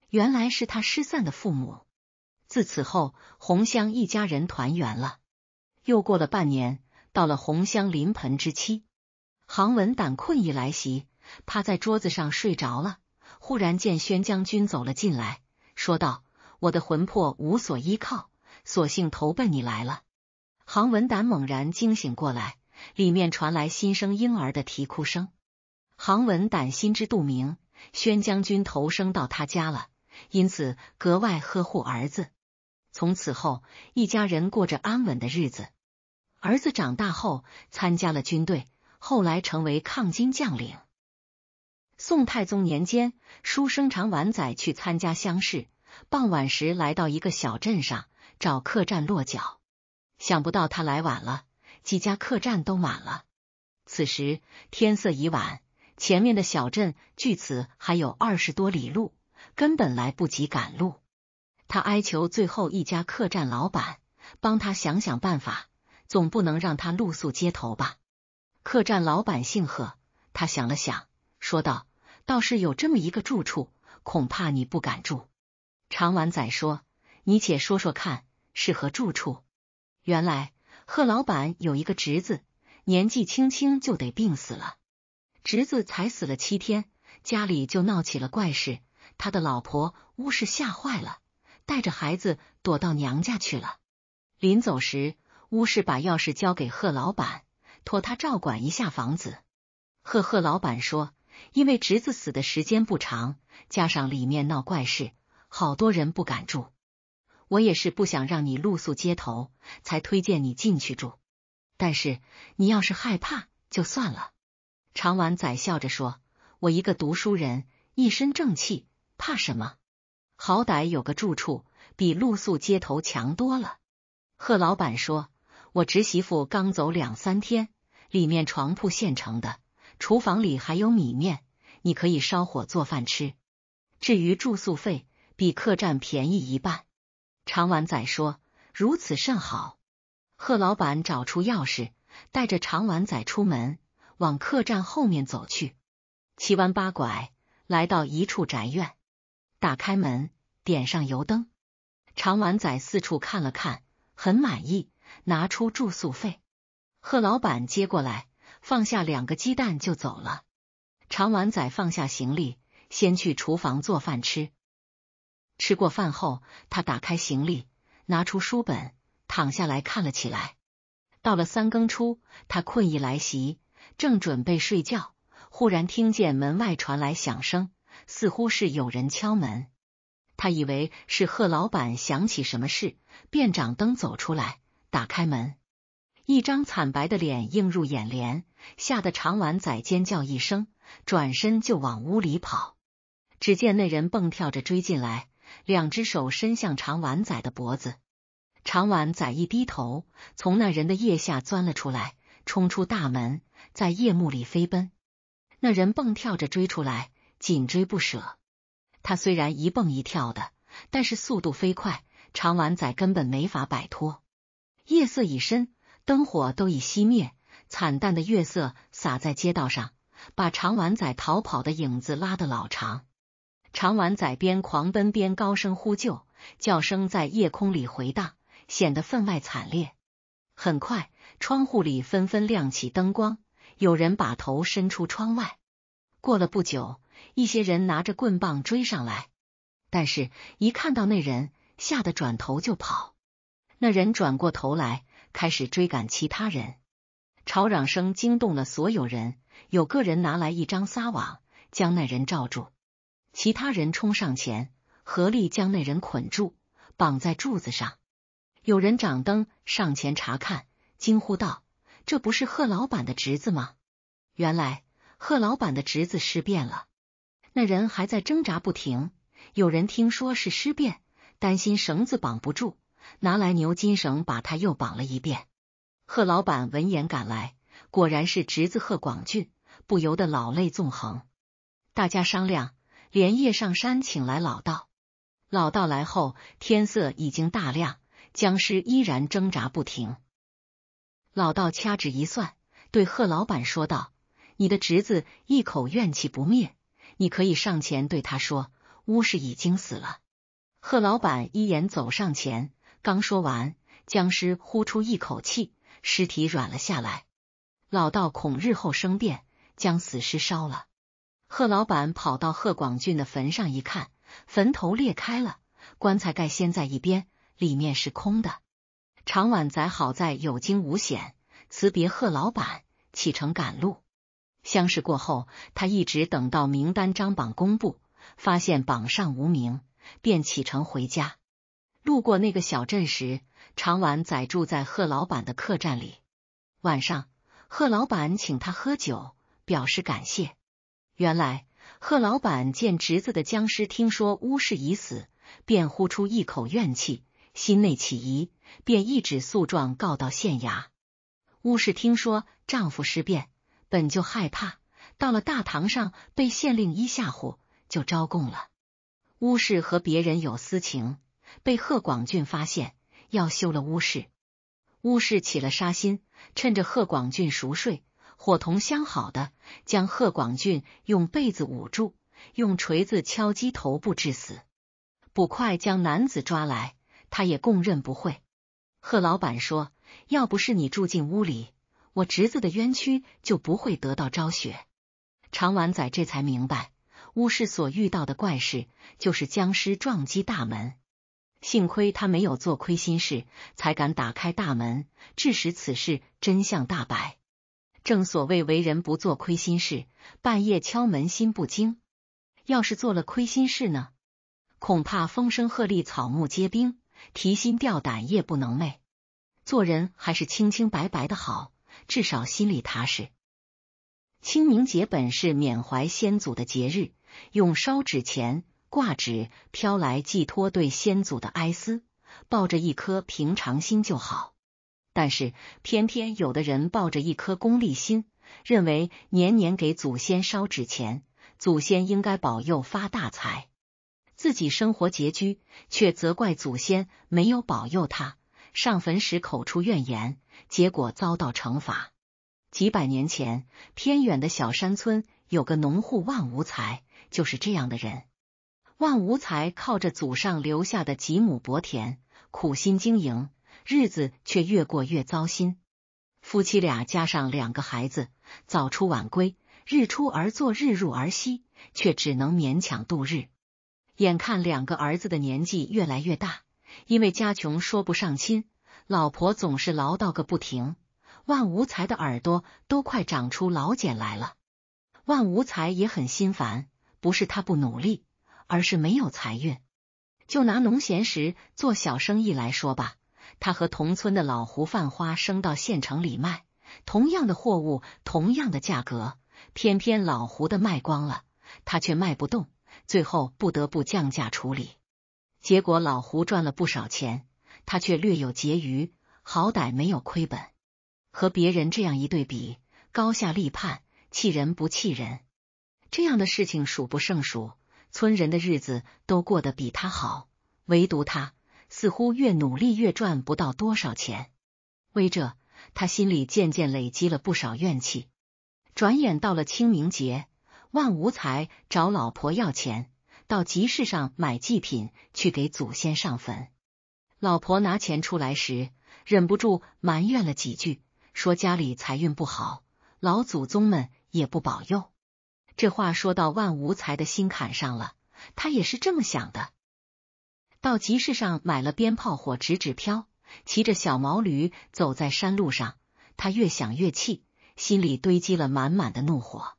原来是他失散的父母。自此后，红香一家人团圆了。又过了半年，到了红香临盆之期，杭文胆困意来袭，趴在桌子上睡着了。忽然见宣将军走了进来，说道：“我的魂魄无所依靠，索性投奔你来了。”杭文胆猛然惊醒过来。里面传来新生婴儿的啼哭声，杭文胆心知肚明，宣将军投生到他家了，因此格外呵护儿子。从此后，一家人过着安稳的日子。儿子长大后，参加了军队，后来成为抗金将领。宋太宗年间，书生常晚载去参加乡试，傍晚时来到一个小镇上找客栈落脚，想不到他来晚了。几家客栈都满了。此时天色已晚，前面的小镇距此还有二十多里路，根本来不及赶路。他哀求最后一家客栈老板帮他想想办法，总不能让他露宿街头吧？客栈老板姓贺，他想了想，说道：“倒是有这么一个住处，恐怕你不敢住。”常完仔说：“你且说说看，是何住处？”原来。贺老板有一个侄子，年纪轻轻就得病死了。侄子才死了七天，家里就闹起了怪事。他的老婆巫氏吓坏了，带着孩子躲到娘家去了。临走时，巫氏把钥匙交给贺老板，托他照管一下房子。贺贺老板说，因为侄子死的时间不长，加上里面闹怪事，好多人不敢住。我也是不想让你露宿街头，才推荐你进去住。但是你要是害怕，就算了。常婉仔笑着说：“我一个读书人，一身正气，怕什么？好歹有个住处，比露宿街头强多了。”贺老板说：“我侄媳妇刚走两三天，里面床铺现成的，厨房里还有米面，你可以烧火做饭吃。至于住宿费，比客栈便宜一半。”常婉仔说：“如此甚好。”贺老板找出钥匙，带着常婉仔出门，往客栈后面走去。七弯八拐，来到一处宅院，打开门，点上油灯。常婉仔四处看了看，很满意，拿出住宿费。贺老板接过来，放下两个鸡蛋就走了。常婉仔放下行李，先去厨房做饭吃。吃过饭后，他打开行李，拿出书本，躺下来看了起来。到了三更初，他困意来袭，正准备睡觉，忽然听见门外传来响声，似乎是有人敲门。他以为是贺老板想起什么事，便掌灯走出来，打开门，一张惨白的脸映入眼帘，吓得长丸仔尖叫一声，转身就往屋里跑。只见那人蹦跳着追进来。两只手伸向长丸仔的脖子，长丸仔一低头，从那人的腋下钻了出来，冲出大门，在夜幕里飞奔。那人蹦跳着追出来，紧追不舍。他虽然一蹦一跳的，但是速度飞快，长丸仔根本没法摆脱。夜色已深，灯火都已熄灭，惨淡的月色洒在街道上，把长丸仔逃跑的影子拉得老长。长丸仔边狂奔边高声呼救，叫声在夜空里回荡，显得分外惨烈。很快，窗户里纷纷亮起灯光，有人把头伸出窗外。过了不久，一些人拿着棍棒追上来，但是一看到那人，吓得转头就跑。那人转过头来，开始追赶其他人。吵嚷声惊动了所有人，有个人拿来一张撒网，将那人罩住。其他人冲上前，合力将那人捆住，绑在柱子上。有人掌灯上前查看，惊呼道：“这不是贺老板的侄子吗？”原来贺老板的侄子尸变了。那人还在挣扎不停。有人听说是尸变，担心绳子绑不住，拿来牛筋绳把他又绑了一遍。贺老板闻言赶来，果然是侄子贺广俊，不由得老泪纵横。大家商量。连夜上山请来老道，老道来后，天色已经大亮，僵尸依然挣扎不停。老道掐指一算，对贺老板说道：“你的侄子一口怨气不灭，你可以上前对他说，巫师已经死了。”贺老板一眼走上前，刚说完，僵尸呼出一口气，尸体软了下来。老道恐日后生变，将死尸烧了。贺老板跑到贺广俊的坟上一看，坟头裂开了，棺材盖掀在一边，里面是空的。常晚仔好在有惊无险，辞别贺老板，启程赶路。相识过后，他一直等到名单张榜公布，发现榜上无名，便启程回家。路过那个小镇时，常晚仔住在贺老板的客栈里。晚上，贺老板请他喝酒，表示感谢。原来贺老板见侄子的僵尸，听说巫氏已死，便呼出一口怨气，心内起疑，便一纸诉状告到县衙。巫氏听说丈夫尸变，本就害怕，到了大堂上被县令一吓唬，就招供了。巫氏和别人有私情，被贺广俊发现，要休了巫氏。巫氏起了杀心，趁着贺广俊熟睡。伙同相好的将贺广俊用被子捂住，用锤子敲击头部致死。捕快将男子抓来，他也供认不讳。贺老板说：“要不是你住进屋里，我侄子的冤屈就不会得到昭雪。”常晚仔这才明白，巫师所遇到的怪事就是僵尸撞击大门。幸亏他没有做亏心事，才敢打开大门，致使此事真相大白。正所谓为人不做亏心事，半夜敲门心不惊。要是做了亏心事呢，恐怕风声鹤唳，草木皆兵，提心吊胆，夜不能寐。做人还是清清白白的好，至少心里踏实。清明节本是缅怀先祖的节日，用烧纸钱、挂纸飘来寄托对先祖的哀思，抱着一颗平常心就好。但是，偏偏有的人抱着一颗功利心，认为年年给祖先烧纸钱，祖先应该保佑发大财，自己生活拮据，却责怪祖先没有保佑他。上坟时口出怨言，结果遭到惩罚。几百年前，偏远的小山村有个农户万无才，就是这样的人。万无才靠着祖上留下的几亩薄田，苦心经营。日子却越过越糟心，夫妻俩加上两个孩子，早出晚归，日出而作，日入而息，却只能勉强度日。眼看两个儿子的年纪越来越大，因为家穷说不上亲，老婆总是唠叨个不停，万无才的耳朵都快长出老茧来了。万无才也很心烦，不是他不努力，而是没有财运。就拿农闲时做小生意来说吧。他和同村的老胡贩花生到县城里卖，同样的货物，同样的价格，偏偏老胡的卖光了，他却卖不动，最后不得不降价处理。结果老胡赚了不少钱，他却略有结余，好歹没有亏本。和别人这样一对比，高下立判，气人不气人？这样的事情数不胜数，村人的日子都过得比他好，唯独他。似乎越努力越赚不到多少钱，为这他心里渐渐累积了不少怨气。转眼到了清明节，万无才找老婆要钱，到集市上买祭品去给祖先上坟。老婆拿钱出来时，忍不住埋怨了几句，说家里财运不好，老祖宗们也不保佑。这话说到万无才的心坎上了，他也是这么想的。到集市上买了鞭炮火、纸纸飘，骑着小毛驴走在山路上。他越想越气，心里堆积了满满的怒火。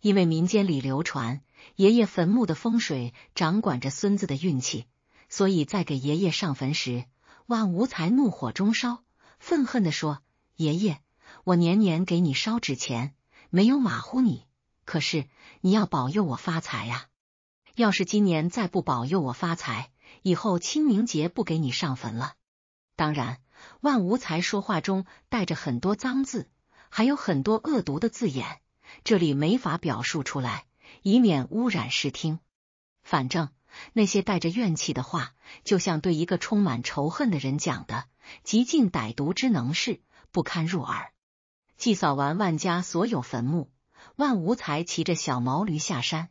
因为民间里流传，爷爷坟墓的风水掌管着孙子的运气，所以在给爷爷上坟时，万无才怒火中烧，愤恨的说：“爷爷，我年年给你烧纸钱，没有马虎你，可是你要保佑我发财呀！要是今年再不保佑我发财，”以后清明节不给你上坟了。当然，万无才说话中带着很多脏字，还有很多恶毒的字眼，这里没法表述出来，以免污染视听。反正那些带着怨气的话，就像对一个充满仇恨的人讲的，极尽歹毒之能事，不堪入耳。祭扫完万家所有坟墓，万无才骑着小毛驴下山。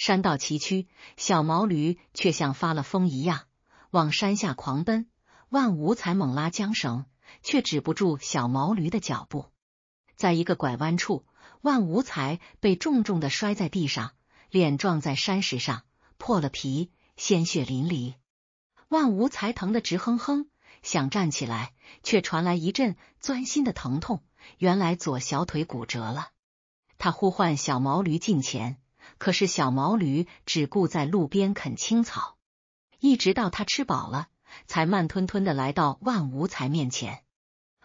山道崎岖，小毛驴却像发了疯一样往山下狂奔。万无才猛拉缰绳，却止不住小毛驴的脚步。在一个拐弯处，万无才被重重的摔在地上，脸撞在山石上，破了皮，鲜血淋漓。万无才疼得直哼哼，想站起来，却传来一阵钻心的疼痛。原来左小腿骨折了。他呼唤小毛驴近前。可是小毛驴只顾在路边啃青草，一直到它吃饱了，才慢吞吞的来到万无才面前。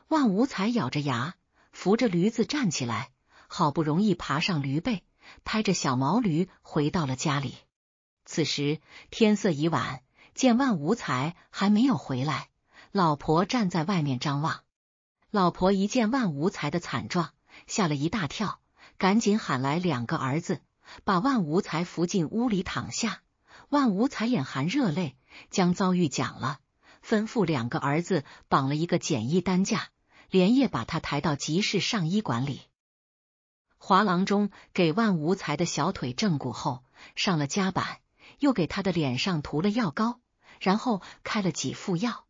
万无才咬着牙扶着驴子站起来，好不容易爬上驴背，拍着小毛驴回到了家里。此时天色已晚，见万无才还没有回来，老婆站在外面张望。老婆一见万无才的惨状，吓了一大跳，赶紧喊来两个儿子。把万无才扶进屋里躺下，万无才眼含热泪，将遭遇讲了，吩咐两个儿子绑了一个简易担架，连夜把他抬到集市上医馆里。华郎中给万无才的小腿正骨后，上了夹板，又给他的脸上涂了药膏，然后开了几副药。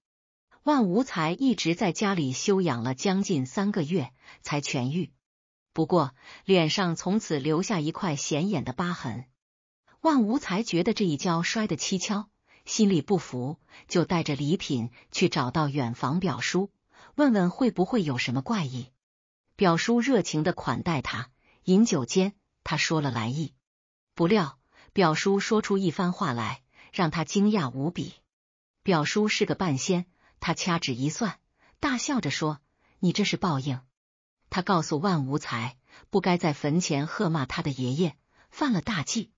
万无才一直在家里休养了将近三个月，才痊愈。不过，脸上从此留下一块显眼的疤痕。万无才觉得这一跤摔得蹊跷，心里不服，就带着礼品去找到远房表叔，问问会不会有什么怪异。表叔热情的款待他，饮酒间，他说了来意。不料，表叔说出一番话来，让他惊讶无比。表叔是个半仙，他掐指一算，大笑着说：“你这是报应。”他告诉万无才，不该在坟前喝骂他的爷爷，犯了大忌。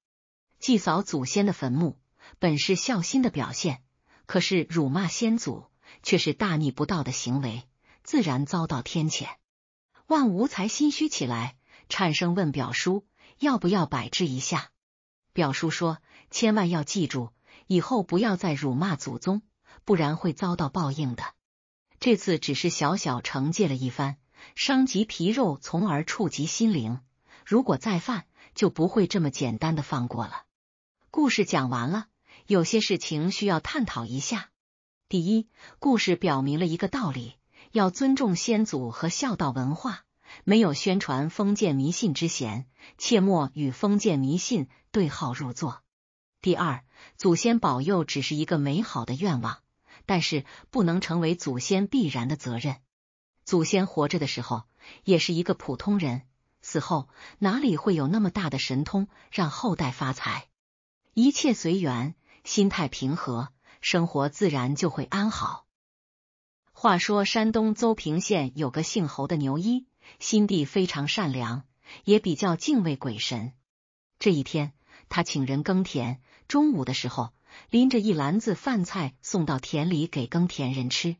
祭扫祖先的坟墓本是孝心的表现，可是辱骂先祖却是大逆不道的行为，自然遭到天谴。万无才心虚起来，颤声问表叔：“要不要摆治一下？”表叔说：“千万要记住，以后不要再辱骂祖宗，不然会遭到报应的。这次只是小小惩戒了一番。”伤及皮肉，从而触及心灵。如果再犯，就不会这么简单的放过了。故事讲完了，有些事情需要探讨一下。第一，故事表明了一个道理，要尊重先祖和孝道文化，没有宣传封建迷信之嫌，切莫与封建迷信对号入座。第二，祖先保佑只是一个美好的愿望，但是不能成为祖先必然的责任。祖先活着的时候也是一个普通人，死后哪里会有那么大的神通让后代发财？一切随缘，心态平和，生活自然就会安好。话说，山东邹平县有个姓侯的牛医，心地非常善良，也比较敬畏鬼神。这一天，他请人耕田，中午的时候，拎着一篮子饭菜送到田里给耕田人吃，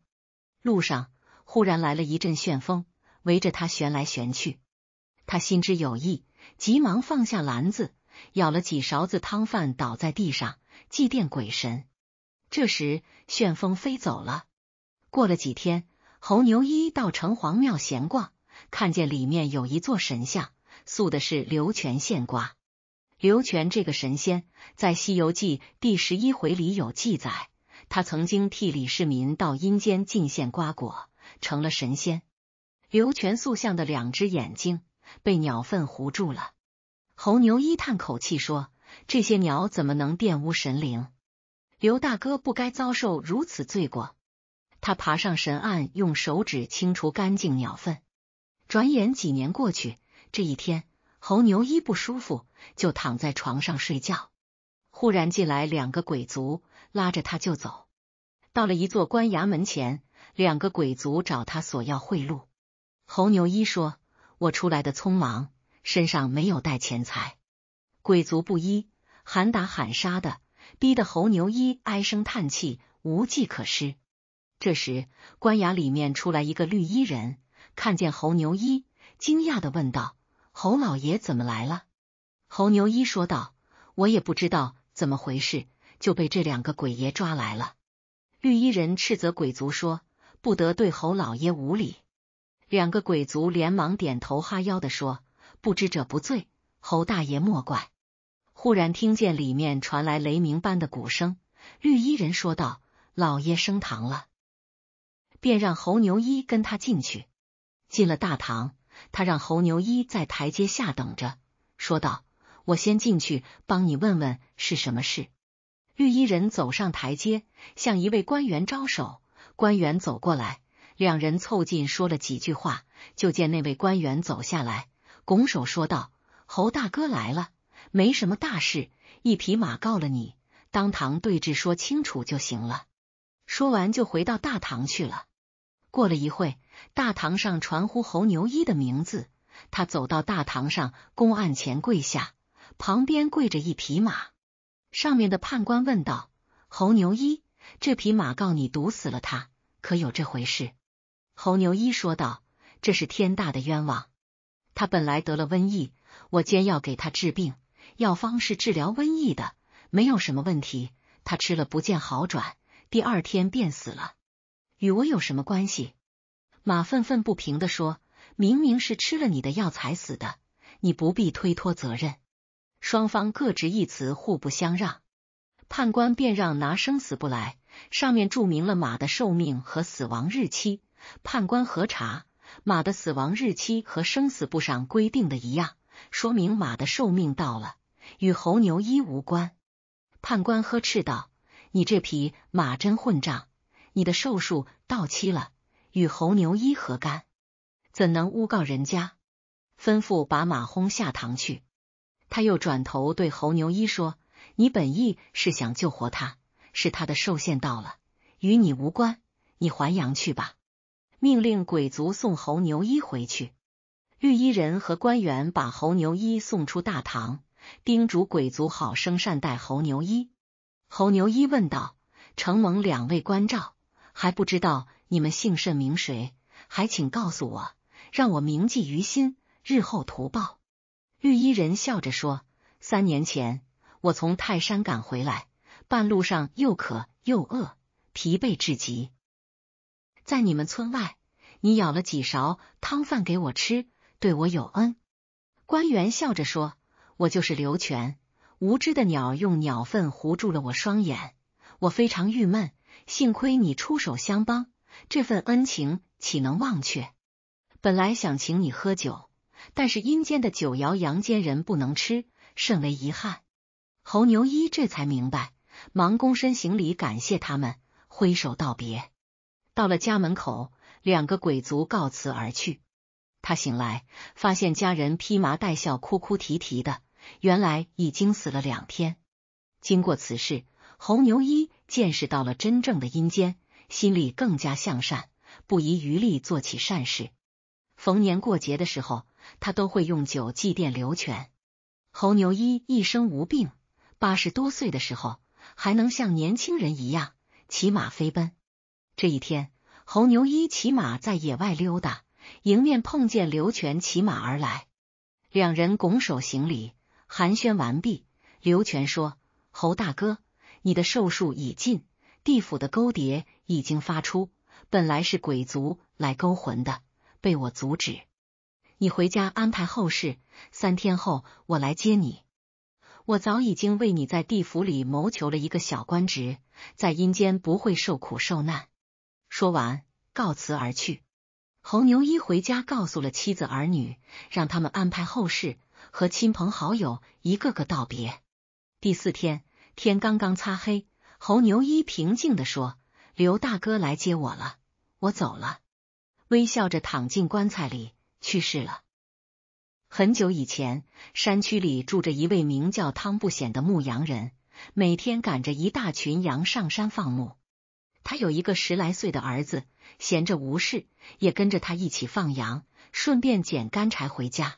路上。忽然来了一阵旋风，围着他旋来旋去。他心知有意，急忙放下篮子，舀了几勺子汤饭，倒在地上祭奠鬼神。这时，旋风飞走了。过了几天，侯牛一到城隍庙闲逛，看见里面有一座神像，塑的是刘全献瓜。刘全这个神仙，在《西游记》第十一回里有记载，他曾经替李世民到阴间进献瓜果。成了神仙。刘全塑像的两只眼睛被鸟粪糊住了。猴牛一叹口气说：“这些鸟怎么能玷污神灵？刘大哥不该遭受如此罪过。”他爬上神案，用手指清除干净鸟粪。转眼几年过去，这一天，猴牛一不舒服，就躺在床上睡觉。忽然进来两个鬼卒，拉着他就走，到了一座官衙门前。两个鬼族找他索要贿赂，猴牛一说：“我出来的匆忙，身上没有带钱财。”鬼族不依，喊打喊杀的，逼得猴牛一唉声叹气，无计可施。这时，官衙里面出来一个绿衣人，看见猴牛一，惊讶的问道：“侯老爷怎么来了？”猴牛一说道：“我也不知道怎么回事，就被这两个鬼爷抓来了。”绿衣人斥责鬼族说。不得对侯老爷无礼，两个鬼卒连忙点头哈腰的说：“不知者不罪，侯大爷莫怪。”忽然听见里面传来雷鸣般的鼓声，绿衣人说道：“老爷升堂了。”便让侯牛一跟他进去。进了大堂，他让侯牛一在台阶下等着，说道：“我先进去，帮你问问是什么事。”绿衣人走上台阶，向一位官员招手。官员走过来，两人凑近说了几句话，就见那位官员走下来，拱手说道：“侯大哥来了，没什么大事，一匹马告了你，当堂对质说清楚就行了。”说完就回到大堂去了。过了一会，大堂上传呼侯牛一的名字，他走到大堂上公案前跪下，旁边跪着一匹马。上面的判官问道：“侯牛一。”这匹马告你毒死了他，可有这回事？猴牛一说道：“这是天大的冤枉！他本来得了瘟疫，我煎药给他治病，药方是治疗瘟疫的，没有什么问题。他吃了不见好转，第二天便死了，与我有什么关系？”马愤愤不平的说：“明明是吃了你的药才死的，你不必推脱责任。”双方各执一词，互不相让。判官便让拿生死簿来，上面注明了马的寿命和死亡日期。判官核查，马的死亡日期和生死簿上规定的一样，说明马的寿命到了，与侯牛一无关。判官呵斥道：“你这匹马真混账！你的寿数到期了，与侯牛一何干？怎能诬告人家？吩咐把马轰下堂去。”他又转头对侯牛一说。你本意是想救活他，是他的寿限到了，与你无关。你还阳去吧！命令鬼族送侯牛一回去。绿衣人和官员把侯牛一送出大堂，叮嘱鬼族好生善待侯牛一。侯牛一问道：“承蒙两位关照，还不知道你们姓甚名谁？还请告诉我，让我铭记于心，日后图报。”绿衣人笑着说：“三年前。”我从泰山赶回来，半路上又渴又饿，疲惫至极。在你们村外，你舀了几勺汤饭给我吃，对我有恩。官员笑着说：“我就是刘全，无知的鸟用鸟粪糊住了我双眼，我非常郁闷。幸亏你出手相帮，这份恩情岂能忘却？本来想请你喝酒，但是阴间的酒肴阳间人不能吃，甚为遗憾。”猴牛一这才明白，忙躬身行礼感谢他们，挥手道别。到了家门口，两个鬼卒告辞而去。他醒来，发现家人披麻戴孝，哭哭啼啼的。原来已经死了两天。经过此事，猴牛一见识到了真正的阴间，心里更加向善，不遗余力做起善事。逢年过节的时候，他都会用酒祭奠刘全。猴牛一一生无病。八十多岁的时候，还能像年轻人一样骑马飞奔。这一天，侯牛一骑马在野外溜达，迎面碰见刘全骑马而来，两人拱手行礼，寒暄完毕。刘全说：“侯大哥，你的寿数已尽，地府的勾碟已经发出，本来是鬼族来勾魂的，被我阻止。你回家安排后事，三天后我来接你。”我早已经为你在地府里谋求了一个小官职，在阴间不会受苦受难。说完，告辞而去。侯牛一回家，告诉了妻子儿女，让他们安排后事，和亲朋好友一个个道别。第四天，天刚刚擦黑，侯牛一平静的说：“刘大哥来接我了，我走了。”微笑着躺进棺材里，去世了。很久以前，山区里住着一位名叫汤不显的牧羊人，每天赶着一大群羊上山放牧。他有一个十来岁的儿子，闲着无事也跟着他一起放羊，顺便捡干柴回家。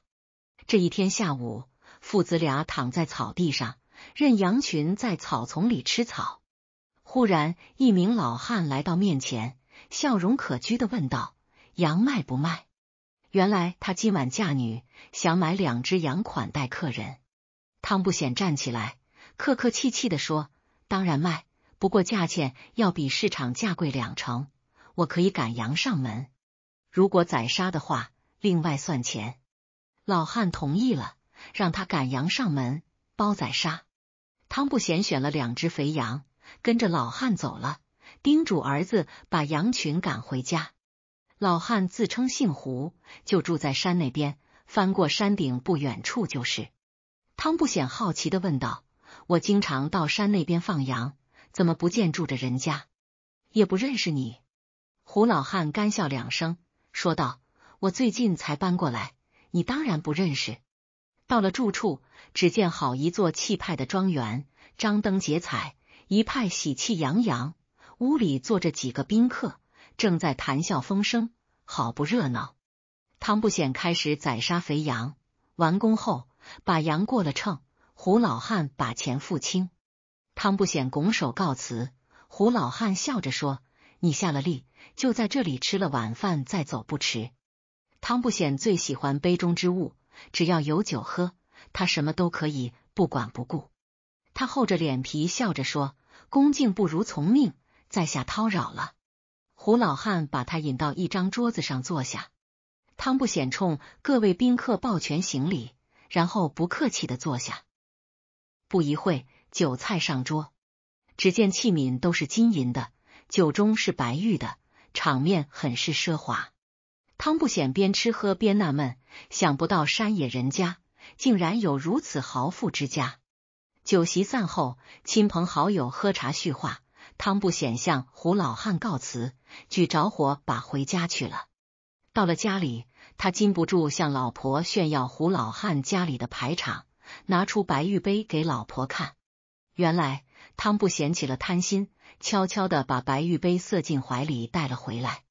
这一天下午，父子俩躺在草地上，任羊群在草丛里吃草。忽然，一名老汉来到面前，笑容可掬的问道：“羊卖不卖？”原来他今晚嫁女，想买两只羊款待客人。汤不显站起来，客客气气的说：“当然卖，不过价钱要比市场价贵两成。我可以赶羊上门，如果宰杀的话，另外算钱。”老汉同意了，让他赶羊上门，包宰杀。汤不显选了两只肥羊，跟着老汉走了，叮嘱儿子把羊群赶回家。老汉自称姓胡，就住在山那边，翻过山顶不远处就是。汤不显好奇的问道：“我经常到山那边放羊，怎么不见住着人家？也不认识你。”胡老汉干笑两声，说道：“我最近才搬过来，你当然不认识。”到了住处，只见好一座气派的庄园，张灯结彩，一派喜气洋洋。屋里坐着几个宾客。正在谈笑风生，好不热闹。汤不显开始宰杀肥羊，完工后把羊过了秤，胡老汉把钱付清，汤不显拱手告辞。胡老汉笑着说：“你下了力，就在这里吃了晚饭再走不迟。”汤不显最喜欢杯中之物，只要有酒喝，他什么都可以不管不顾。他厚着脸皮笑着说：“恭敬不如从命，在下叨扰了。”胡老汉把他引到一张桌子上坐下，汤不显冲各位宾客抱拳行礼，然后不客气的坐下。不一会酒菜上桌，只见器皿都是金银的，酒盅是白玉的，场面很是奢华。汤不显边吃喝边纳闷，想不到山野人家竟然有如此豪富之家。酒席散后，亲朋好友喝茶叙话。汤不显向胡老汉告辞，举着火把回家去了。到了家里，他禁不住向老婆炫耀胡老汉家里的排场，拿出白玉杯给老婆看。原来汤不显起了贪心，悄悄的把白玉杯塞进怀里带了回来。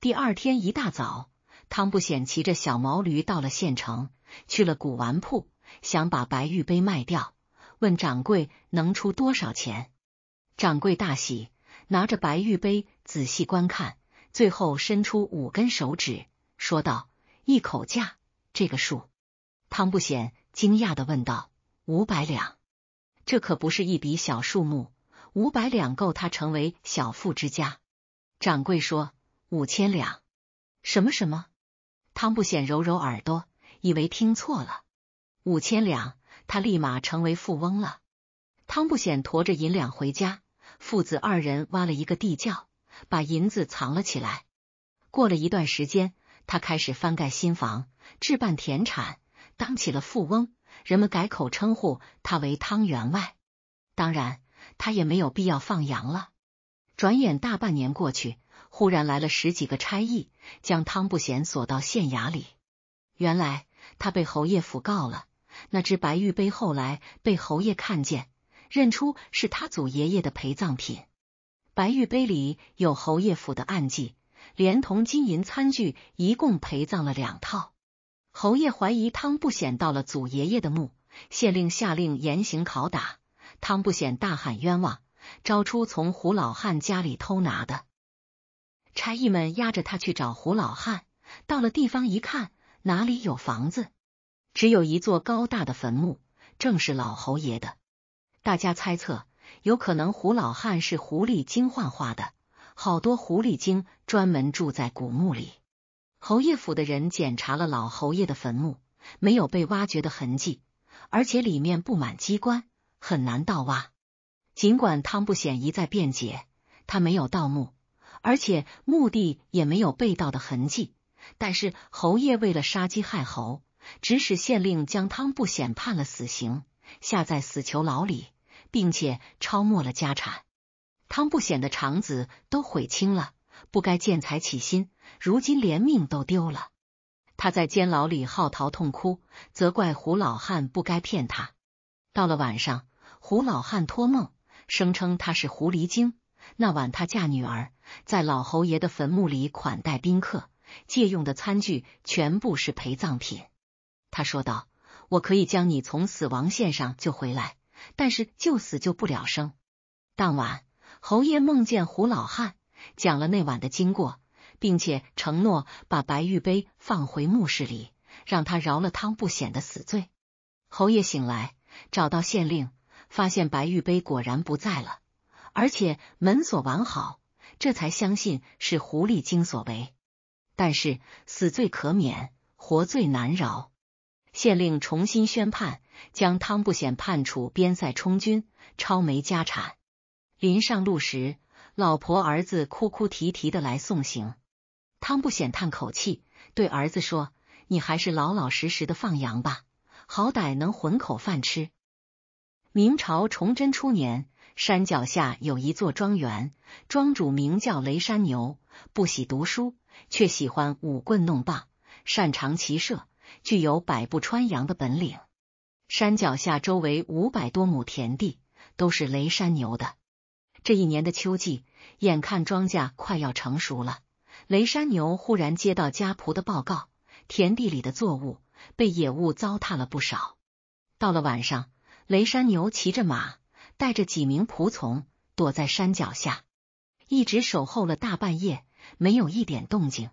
第二天一大早，汤不显骑着小毛驴到了县城，去了古玩铺，想把白玉杯卖掉，问掌柜能出多少钱。掌柜大喜，拿着白玉杯仔细观看，最后伸出五根手指，说道：“一口价，这个数。”汤不显惊讶的问道：“五百两？这可不是一笔小数目，五百两够他成为小富之家。”掌柜说：“五千两。”什么什么？汤不显揉揉耳朵，以为听错了。五千两，他立马成为富翁了。汤不显驮着银两回家。父子二人挖了一个地窖，把银子藏了起来。过了一段时间，他开始翻盖新房，置办田产，当起了富翁。人们改口称呼他为汤员外。当然，他也没有必要放羊了。转眼大半年过去，忽然来了十几个差役，将汤不贤锁到县衙里。原来他被侯爷府告了。那只白玉杯后来被侯爷看见。认出是他祖爷爷的陪葬品，白玉杯里有侯爷府的暗记，连同金银餐具，一共陪葬了两套。侯爷怀疑汤不显到了祖爷爷的墓，县令下令严刑拷打。汤不显大喊冤枉，招出从胡老汉家里偷拿的。差役们押着他去找胡老汉，到了地方一看，哪里有房子，只有一座高大的坟墓，正是老侯爷的。大家猜测，有可能胡老汉是狐狸精幻化的。好多狐狸精专门住在古墓里。侯爷府的人检查了老侯爷的坟墓，没有被挖掘的痕迹，而且里面布满机关，很难盗挖。尽管汤不显一再辩解，他没有盗墓，而且墓地也没有被盗的痕迹，但是侯爷为了杀鸡害猴，指使县令将汤不显判了死刑。下在死囚牢里，并且抄没了家产。汤不显的肠子都悔青了，不该见财起心，如今连命都丢了。他在监牢里嚎啕痛哭，责怪胡老汉不该骗他。到了晚上，胡老汉托梦，声称他是狐狸精。那晚他嫁女儿，在老侯爷的坟墓里款待宾客，借用的餐具全部是陪葬品。他说道。我可以将你从死亡线上救回来，但是救死救不了生。当晚，侯爷梦见胡老汉，讲了那晚的经过，并且承诺把白玉杯放回墓室里，让他饶了汤不显的死罪。侯爷醒来，找到县令，发现白玉杯果然不在了，而且门锁完好，这才相信是狐狸精所为。但是死罪可免，活罪难饶。县令重新宣判，将汤不显判处边塞充军，抄没家产。临上路时，老婆儿子哭哭啼啼的来送行。汤不显叹口气，对儿子说：“你还是老老实实的放羊吧，好歹能混口饭吃。”明朝崇祯初年，山脚下有一座庄园，庄主名叫雷山牛，不喜读书，却喜欢舞棍弄棒，擅长骑射。具有百步穿杨的本领。山脚下周围五百多亩田地都是雷山牛的。这一年的秋季，眼看庄稼快要成熟了，雷山牛忽然接到家仆的报告，田地里的作物被野物糟蹋了不少。到了晚上，雷山牛骑着马，带着几名仆从，躲在山脚下，一直守候了大半夜，没有一点动静。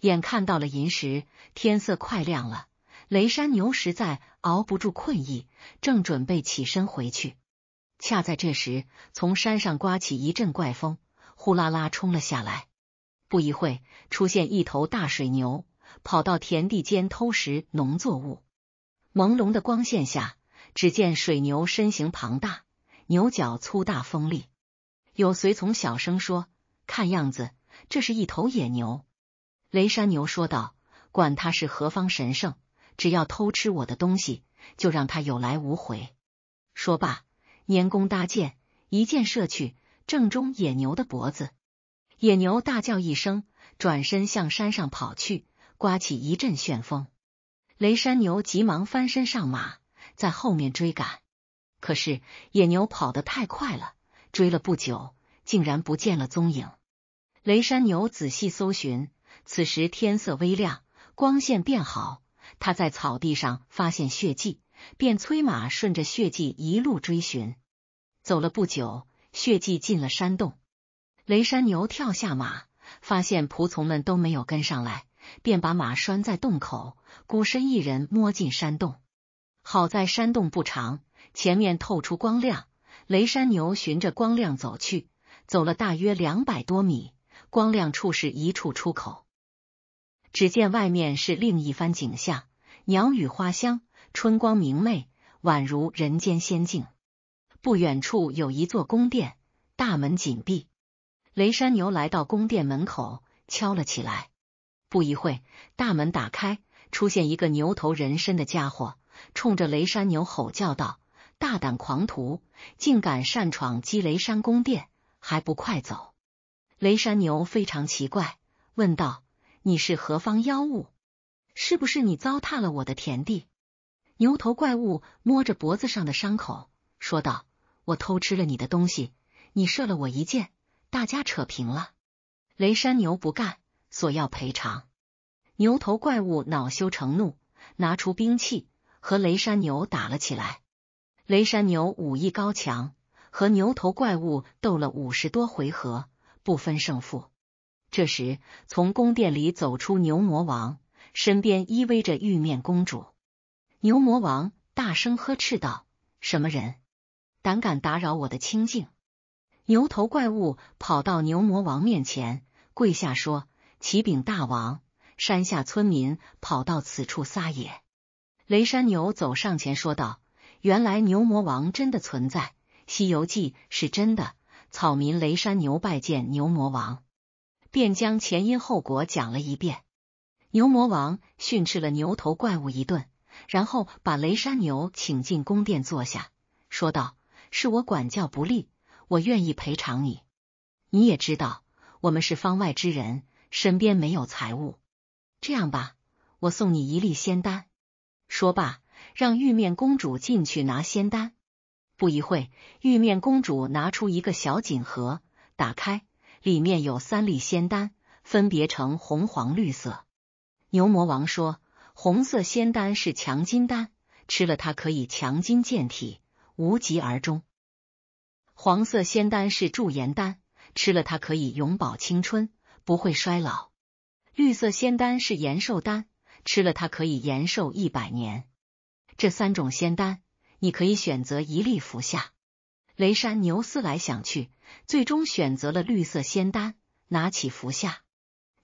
眼看到了寅时，天色快亮了。雷山牛实在熬不住困意，正准备起身回去，恰在这时，从山上刮起一阵怪风，呼啦啦冲了下来。不一会，出现一头大水牛，跑到田地间偷食农作物。朦胧的光线下，只见水牛身形庞大，牛角粗大锋利。有随从小声说：“看样子，这是一头野牛。”雷山牛说道：“管他是何方神圣，只要偷吃我的东西，就让他有来无回。”说罢，拈弓搭箭，一箭射去，正中野牛的脖子。野牛大叫一声，转身向山上跑去，刮起一阵旋风。雷山牛急忙翻身上马，在后面追赶。可是野牛跑得太快了，追了不久，竟然不见了踪影。雷山牛仔细搜寻。此时天色微亮，光线变好。他在草地上发现血迹，便催马顺着血迹一路追寻。走了不久，血迹进了山洞。雷山牛跳下马，发现仆从们都没有跟上来，便把马拴在洞口，孤身一人摸进山洞。好在山洞不长，前面透出光亮。雷山牛循着光亮走去，走了大约两百多米，光亮处是一处出口。只见外面是另一番景象，鸟语花香，春光明媚，宛如人间仙境。不远处有一座宫殿，大门紧闭。雷山牛来到宫殿门口，敲了起来。不一会，大门打开，出现一个牛头人身的家伙，冲着雷山牛吼叫道：“大胆狂徒，竟敢擅闯积雷山宫殿，还不快走！”雷山牛非常奇怪，问道。你是何方妖物？是不是你糟蹋了我的田地？牛头怪物摸着脖子上的伤口，说道：“我偷吃了你的东西，你射了我一箭，大家扯平了。”雷山牛不干，索要赔偿。牛头怪物恼羞成怒，拿出兵器和雷山牛打了起来。雷山牛武艺高强，和牛头怪物斗了五十多回合，不分胜负。这时，从宫殿里走出牛魔王，身边依偎着玉面公主。牛魔王大声呵斥道：“什么人，胆敢打扰我的清静？”牛头怪物跑到牛魔王面前，跪下说：“启禀大王，山下村民跑到此处撒野。”雷山牛走上前说道：“原来牛魔王真的存在，《西游记》是真的。”草民雷山牛拜见牛魔王。便将前因后果讲了一遍。牛魔王训斥了牛头怪物一顿，然后把雷山牛请进宫殿坐下，说道：“是我管教不力，我愿意赔偿你。你也知道，我们是方外之人，身边没有财物。这样吧，我送你一粒仙丹。”说罢，让玉面公主进去拿仙丹。不一会，玉面公主拿出一个小锦盒，打开。里面有三粒仙丹，分别呈红、黄、绿色。牛魔王说，红色仙丹是强筋丹，吃了它可以强筋健体，无疾而终；黄色仙丹是驻颜丹，吃了它可以永葆青春，不会衰老；绿色仙丹是延寿丹，吃了它可以延寿一百年。这三种仙丹，你可以选择一粒服下。雷山牛思来想去，最终选择了绿色仙丹，拿起服下。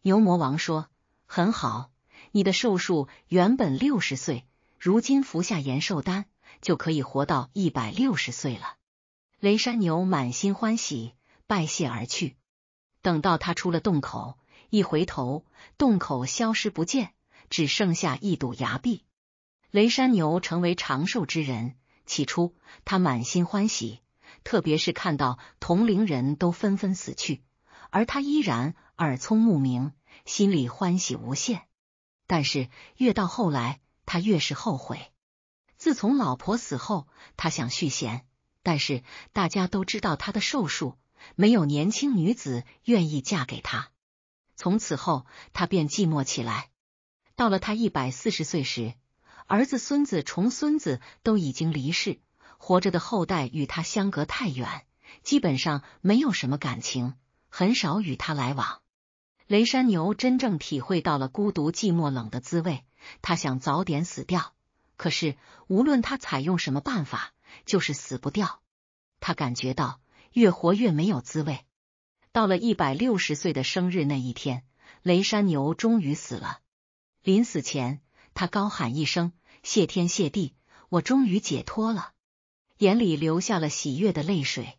牛魔王说：“很好，你的寿数原本六十岁，如今服下延寿丹，就可以活到一百六十岁了。”雷山牛满心欢喜，拜谢而去。等到他出了洞口，一回头，洞口消失不见，只剩下一堵崖壁。雷山牛成为长寿之人，起初他满心欢喜。特别是看到同龄人都纷纷死去，而他依然耳聪目明，心里欢喜无限。但是越到后来，他越是后悔。自从老婆死后，他想续弦，但是大家都知道他的寿数，没有年轻女子愿意嫁给他。从此后，他便寂寞起来。到了他一百四十岁时，儿子、孙子、重孙子都已经离世。活着的后代与他相隔太远，基本上没有什么感情，很少与他来往。雷山牛真正体会到了孤独、寂寞、冷的滋味。他想早点死掉，可是无论他采用什么办法，就是死不掉。他感觉到越活越没有滋味。到了一百六十岁的生日那一天，雷山牛终于死了。临死前，他高喊一声：“谢天谢地，我终于解脱了。”眼里流下了喜悦的泪水。